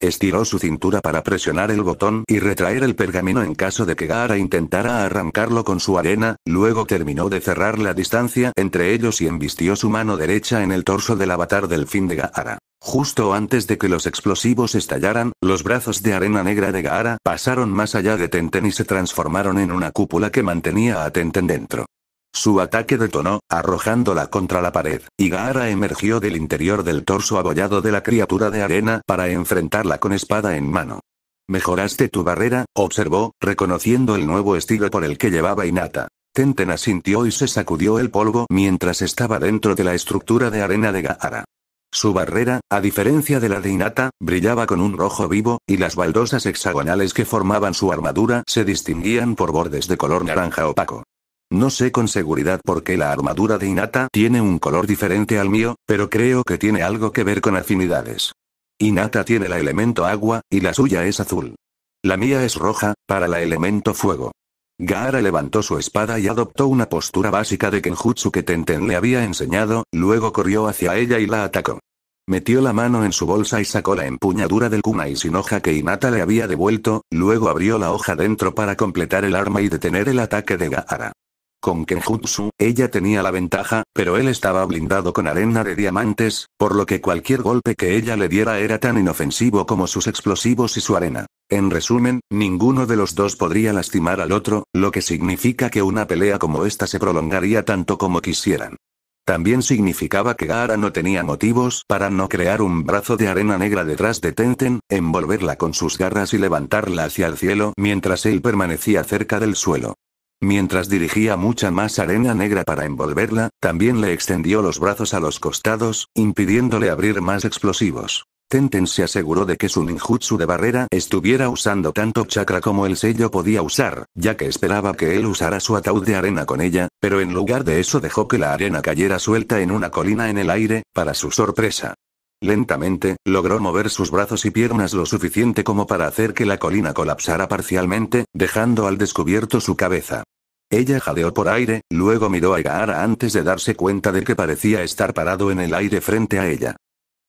Estiró su cintura para presionar el botón y retraer el pergamino en caso de que Gaara intentara arrancarlo con su arena, luego terminó de cerrar la distancia entre ellos y embistió su mano derecha en el torso del avatar del fin de Gaara. Justo antes de que los explosivos estallaran, los brazos de arena negra de Gaara pasaron más allá de Tenten y se transformaron en una cúpula que mantenía a Tenten dentro. Su ataque detonó, arrojándola contra la pared, y Gaara emergió del interior del torso abollado de la criatura de arena para enfrentarla con espada en mano. Mejoraste tu barrera, observó, reconociendo el nuevo estilo por el que llevaba Inata. Tenten asintió y se sacudió el polvo mientras estaba dentro de la estructura de arena de Gaara. Su barrera, a diferencia de la de Inata, brillaba con un rojo vivo, y las baldosas hexagonales que formaban su armadura se distinguían por bordes de color naranja opaco. No sé con seguridad por qué la armadura de Inata tiene un color diferente al mío, pero creo que tiene algo que ver con afinidades. Inata tiene el elemento agua, y la suya es azul. La mía es roja, para la elemento fuego. Gaara levantó su espada y adoptó una postura básica de Kenjutsu que Tenten le había enseñado, luego corrió hacia ella y la atacó. Metió la mano en su bolsa y sacó la empuñadura del kunai sin hoja que Inata le había devuelto, luego abrió la hoja dentro para completar el arma y detener el ataque de Gaara. Con Kenjutsu, ella tenía la ventaja, pero él estaba blindado con arena de diamantes, por lo que cualquier golpe que ella le diera era tan inofensivo como sus explosivos y su arena. En resumen, ninguno de los dos podría lastimar al otro, lo que significa que una pelea como esta se prolongaría tanto como quisieran. También significaba que Gaara no tenía motivos para no crear un brazo de arena negra detrás de Tenten, envolverla con sus garras y levantarla hacia el cielo mientras él permanecía cerca del suelo. Mientras dirigía mucha más arena negra para envolverla, también le extendió los brazos a los costados, impidiéndole abrir más explosivos. Tenten se aseguró de que su ninjutsu de barrera estuviera usando tanto chakra como el sello podía usar, ya que esperaba que él usara su ataúd de arena con ella, pero en lugar de eso dejó que la arena cayera suelta en una colina en el aire, para su sorpresa. Lentamente, logró mover sus brazos y piernas lo suficiente como para hacer que la colina colapsara parcialmente, dejando al descubierto su cabeza. Ella jadeó por aire, luego miró a Gaara antes de darse cuenta de que parecía estar parado en el aire frente a ella.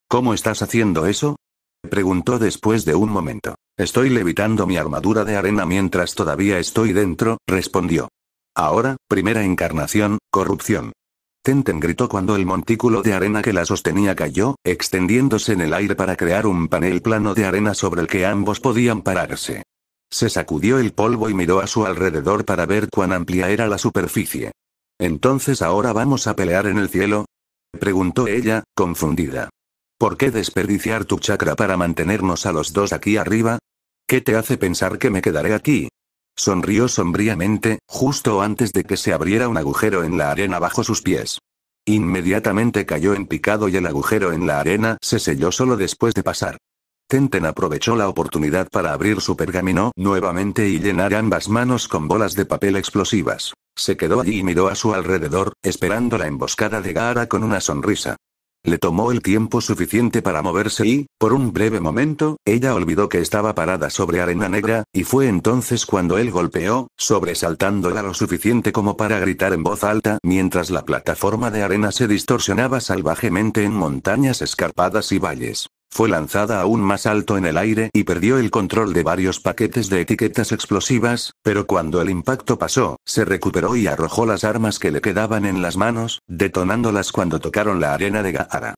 ¿Cómo estás haciendo eso? preguntó después de un momento. Estoy levitando mi armadura de arena mientras todavía estoy dentro, respondió. Ahora, primera encarnación, corrupción. Tenten gritó cuando el montículo de arena que la sostenía cayó, extendiéndose en el aire para crear un panel plano de arena sobre el que ambos podían pararse. Se sacudió el polvo y miró a su alrededor para ver cuán amplia era la superficie. Entonces ahora vamos a pelear en el cielo? preguntó ella, confundida. ¿Por qué desperdiciar tu chakra para mantenernos a los dos aquí arriba? ¿Qué te hace pensar que me quedaré aquí? Sonrió sombríamente, justo antes de que se abriera un agujero en la arena bajo sus pies. Inmediatamente cayó en picado y el agujero en la arena se selló solo después de pasar. Tenten aprovechó la oportunidad para abrir su pergamino nuevamente y llenar ambas manos con bolas de papel explosivas. Se quedó allí y miró a su alrededor, esperando la emboscada de Gara con una sonrisa. Le tomó el tiempo suficiente para moverse y, por un breve momento, ella olvidó que estaba parada sobre arena negra, y fue entonces cuando él golpeó, sobresaltándola lo suficiente como para gritar en voz alta mientras la plataforma de arena se distorsionaba salvajemente en montañas escarpadas y valles. Fue lanzada aún más alto en el aire y perdió el control de varios paquetes de etiquetas explosivas, pero cuando el impacto pasó, se recuperó y arrojó las armas que le quedaban en las manos, detonándolas cuando tocaron la arena de Gaara.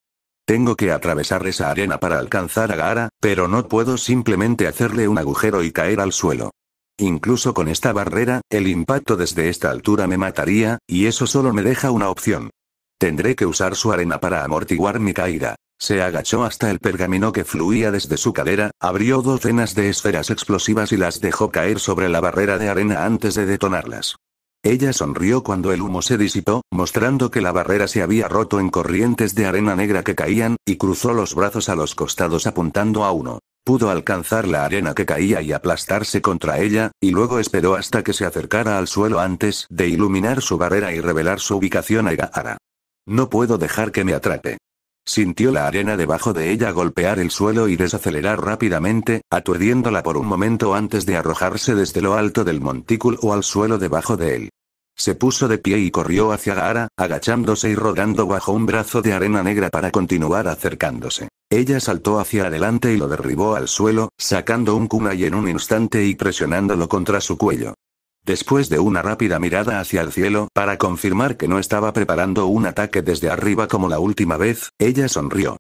Tengo que atravesar esa arena para alcanzar a Gaara, pero no puedo simplemente hacerle un agujero y caer al suelo. Incluso con esta barrera, el impacto desde esta altura me mataría, y eso solo me deja una opción. Tendré que usar su arena para amortiguar mi caída. Se agachó hasta el pergamino que fluía desde su cadera, abrió docenas de esferas explosivas y las dejó caer sobre la barrera de arena antes de detonarlas. Ella sonrió cuando el humo se disipó, mostrando que la barrera se había roto en corrientes de arena negra que caían, y cruzó los brazos a los costados apuntando a uno. Pudo alcanzar la arena que caía y aplastarse contra ella, y luego esperó hasta que se acercara al suelo antes de iluminar su barrera y revelar su ubicación a Gaara. No puedo dejar que me atrape. Sintió la arena debajo de ella golpear el suelo y desacelerar rápidamente, aturdiéndola por un momento antes de arrojarse desde lo alto del montículo o al suelo debajo de él. Se puso de pie y corrió hacia Gaara, agachándose y rodando bajo un brazo de arena negra para continuar acercándose. Ella saltó hacia adelante y lo derribó al suelo, sacando un kunai en un instante y presionándolo contra su cuello. Después de una rápida mirada hacia el cielo, para confirmar que no estaba preparando un ataque desde arriba como la última vez, ella sonrió.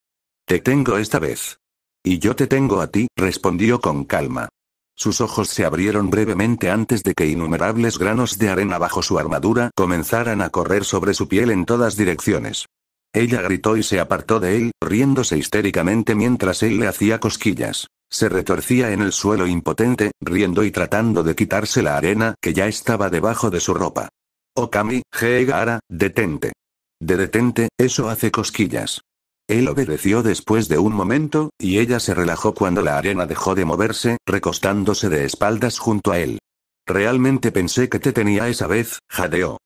Te tengo esta vez. Y yo te tengo a ti, respondió con calma. Sus ojos se abrieron brevemente antes de que innumerables granos de arena bajo su armadura comenzaran a correr sobre su piel en todas direcciones. Ella gritó y se apartó de él, riéndose histéricamente mientras él le hacía cosquillas. Se retorcía en el suelo impotente, riendo y tratando de quitarse la arena que ya estaba debajo de su ropa. Okami, oh, Heigara, detente. De detente, eso hace cosquillas. Él obedeció después de un momento, y ella se relajó cuando la arena dejó de moverse, recostándose de espaldas junto a él. Realmente pensé que te tenía esa vez, jadeó.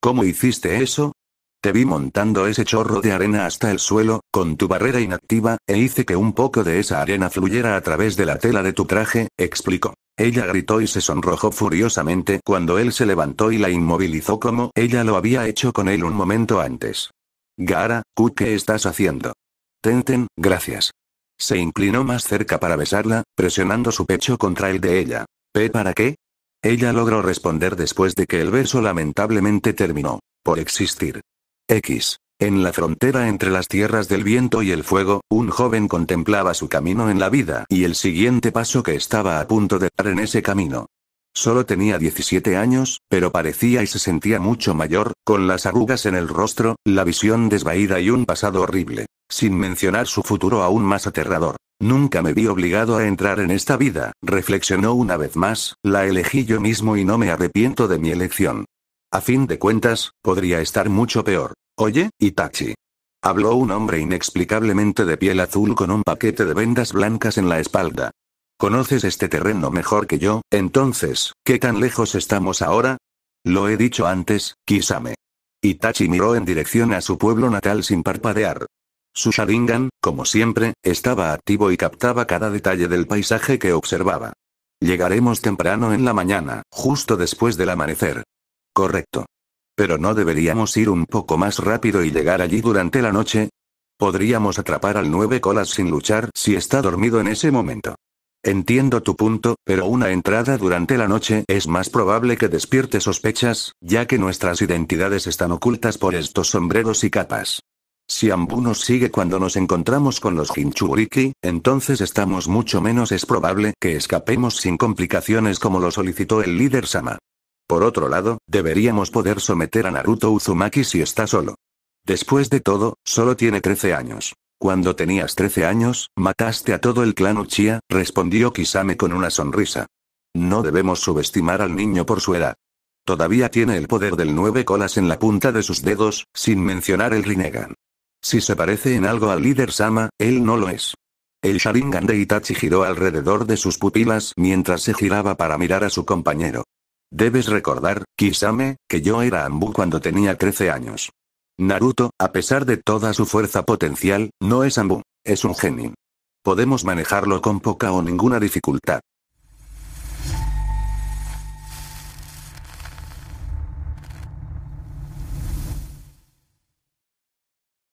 ¿Cómo hiciste eso? vi montando ese chorro de arena hasta el suelo, con tu barrera inactiva, e hice que un poco de esa arena fluyera a través de la tela de tu traje, explicó. Ella gritó y se sonrojó furiosamente cuando él se levantó y la inmovilizó como ella lo había hecho con él un momento antes. Gara, ¿qué estás haciendo? Tenten, gracias. Se inclinó más cerca para besarla, presionando su pecho contra el de ella. para qué? Ella logró responder después de que el beso lamentablemente terminó. Por existir. X. En la frontera entre las tierras del viento y el fuego, un joven contemplaba su camino en la vida y el siguiente paso que estaba a punto de dar en ese camino. Solo tenía 17 años, pero parecía y se sentía mucho mayor, con las arrugas en el rostro, la visión desvaída y un pasado horrible. Sin mencionar su futuro aún más aterrador. Nunca me vi obligado a entrar en esta vida, reflexionó una vez más, la elegí yo mismo y no me arrepiento de mi elección. A fin de cuentas, podría estar mucho peor. Oye, Itachi. Habló un hombre inexplicablemente de piel azul con un paquete de vendas blancas en la espalda. Conoces este terreno mejor que yo, entonces, ¿qué tan lejos estamos ahora? Lo he dicho antes, Kisame. Itachi miró en dirección a su pueblo natal sin parpadear. Su Sharingan, como siempre, estaba activo y captaba cada detalle del paisaje que observaba. Llegaremos temprano en la mañana, justo después del amanecer, Correcto. Pero no deberíamos ir un poco más rápido y llegar allí durante la noche. Podríamos atrapar al nueve colas sin luchar si está dormido en ese momento. Entiendo tu punto, pero una entrada durante la noche es más probable que despierte sospechas, ya que nuestras identidades están ocultas por estos sombreros y capas. Si Ambu nos sigue cuando nos encontramos con los Hinchuriki, entonces estamos mucho menos es probable que escapemos sin complicaciones como lo solicitó el líder Sama. Por otro lado, deberíamos poder someter a Naruto Uzumaki si está solo. Después de todo, solo tiene 13 años. Cuando tenías 13 años, mataste a todo el clan Uchiha, respondió Kisame con una sonrisa. No debemos subestimar al niño por su edad. Todavía tiene el poder del nueve colas en la punta de sus dedos, sin mencionar el Rinnegan. Si se parece en algo al líder Sama, él no lo es. El Sharingan de Itachi giró alrededor de sus pupilas mientras se giraba para mirar a su compañero. Debes recordar, Kisame, que yo era Ambu cuando tenía 13 años. Naruto, a pesar de toda su fuerza potencial, no es Ambu, es un genin. Podemos manejarlo con poca o ninguna dificultad.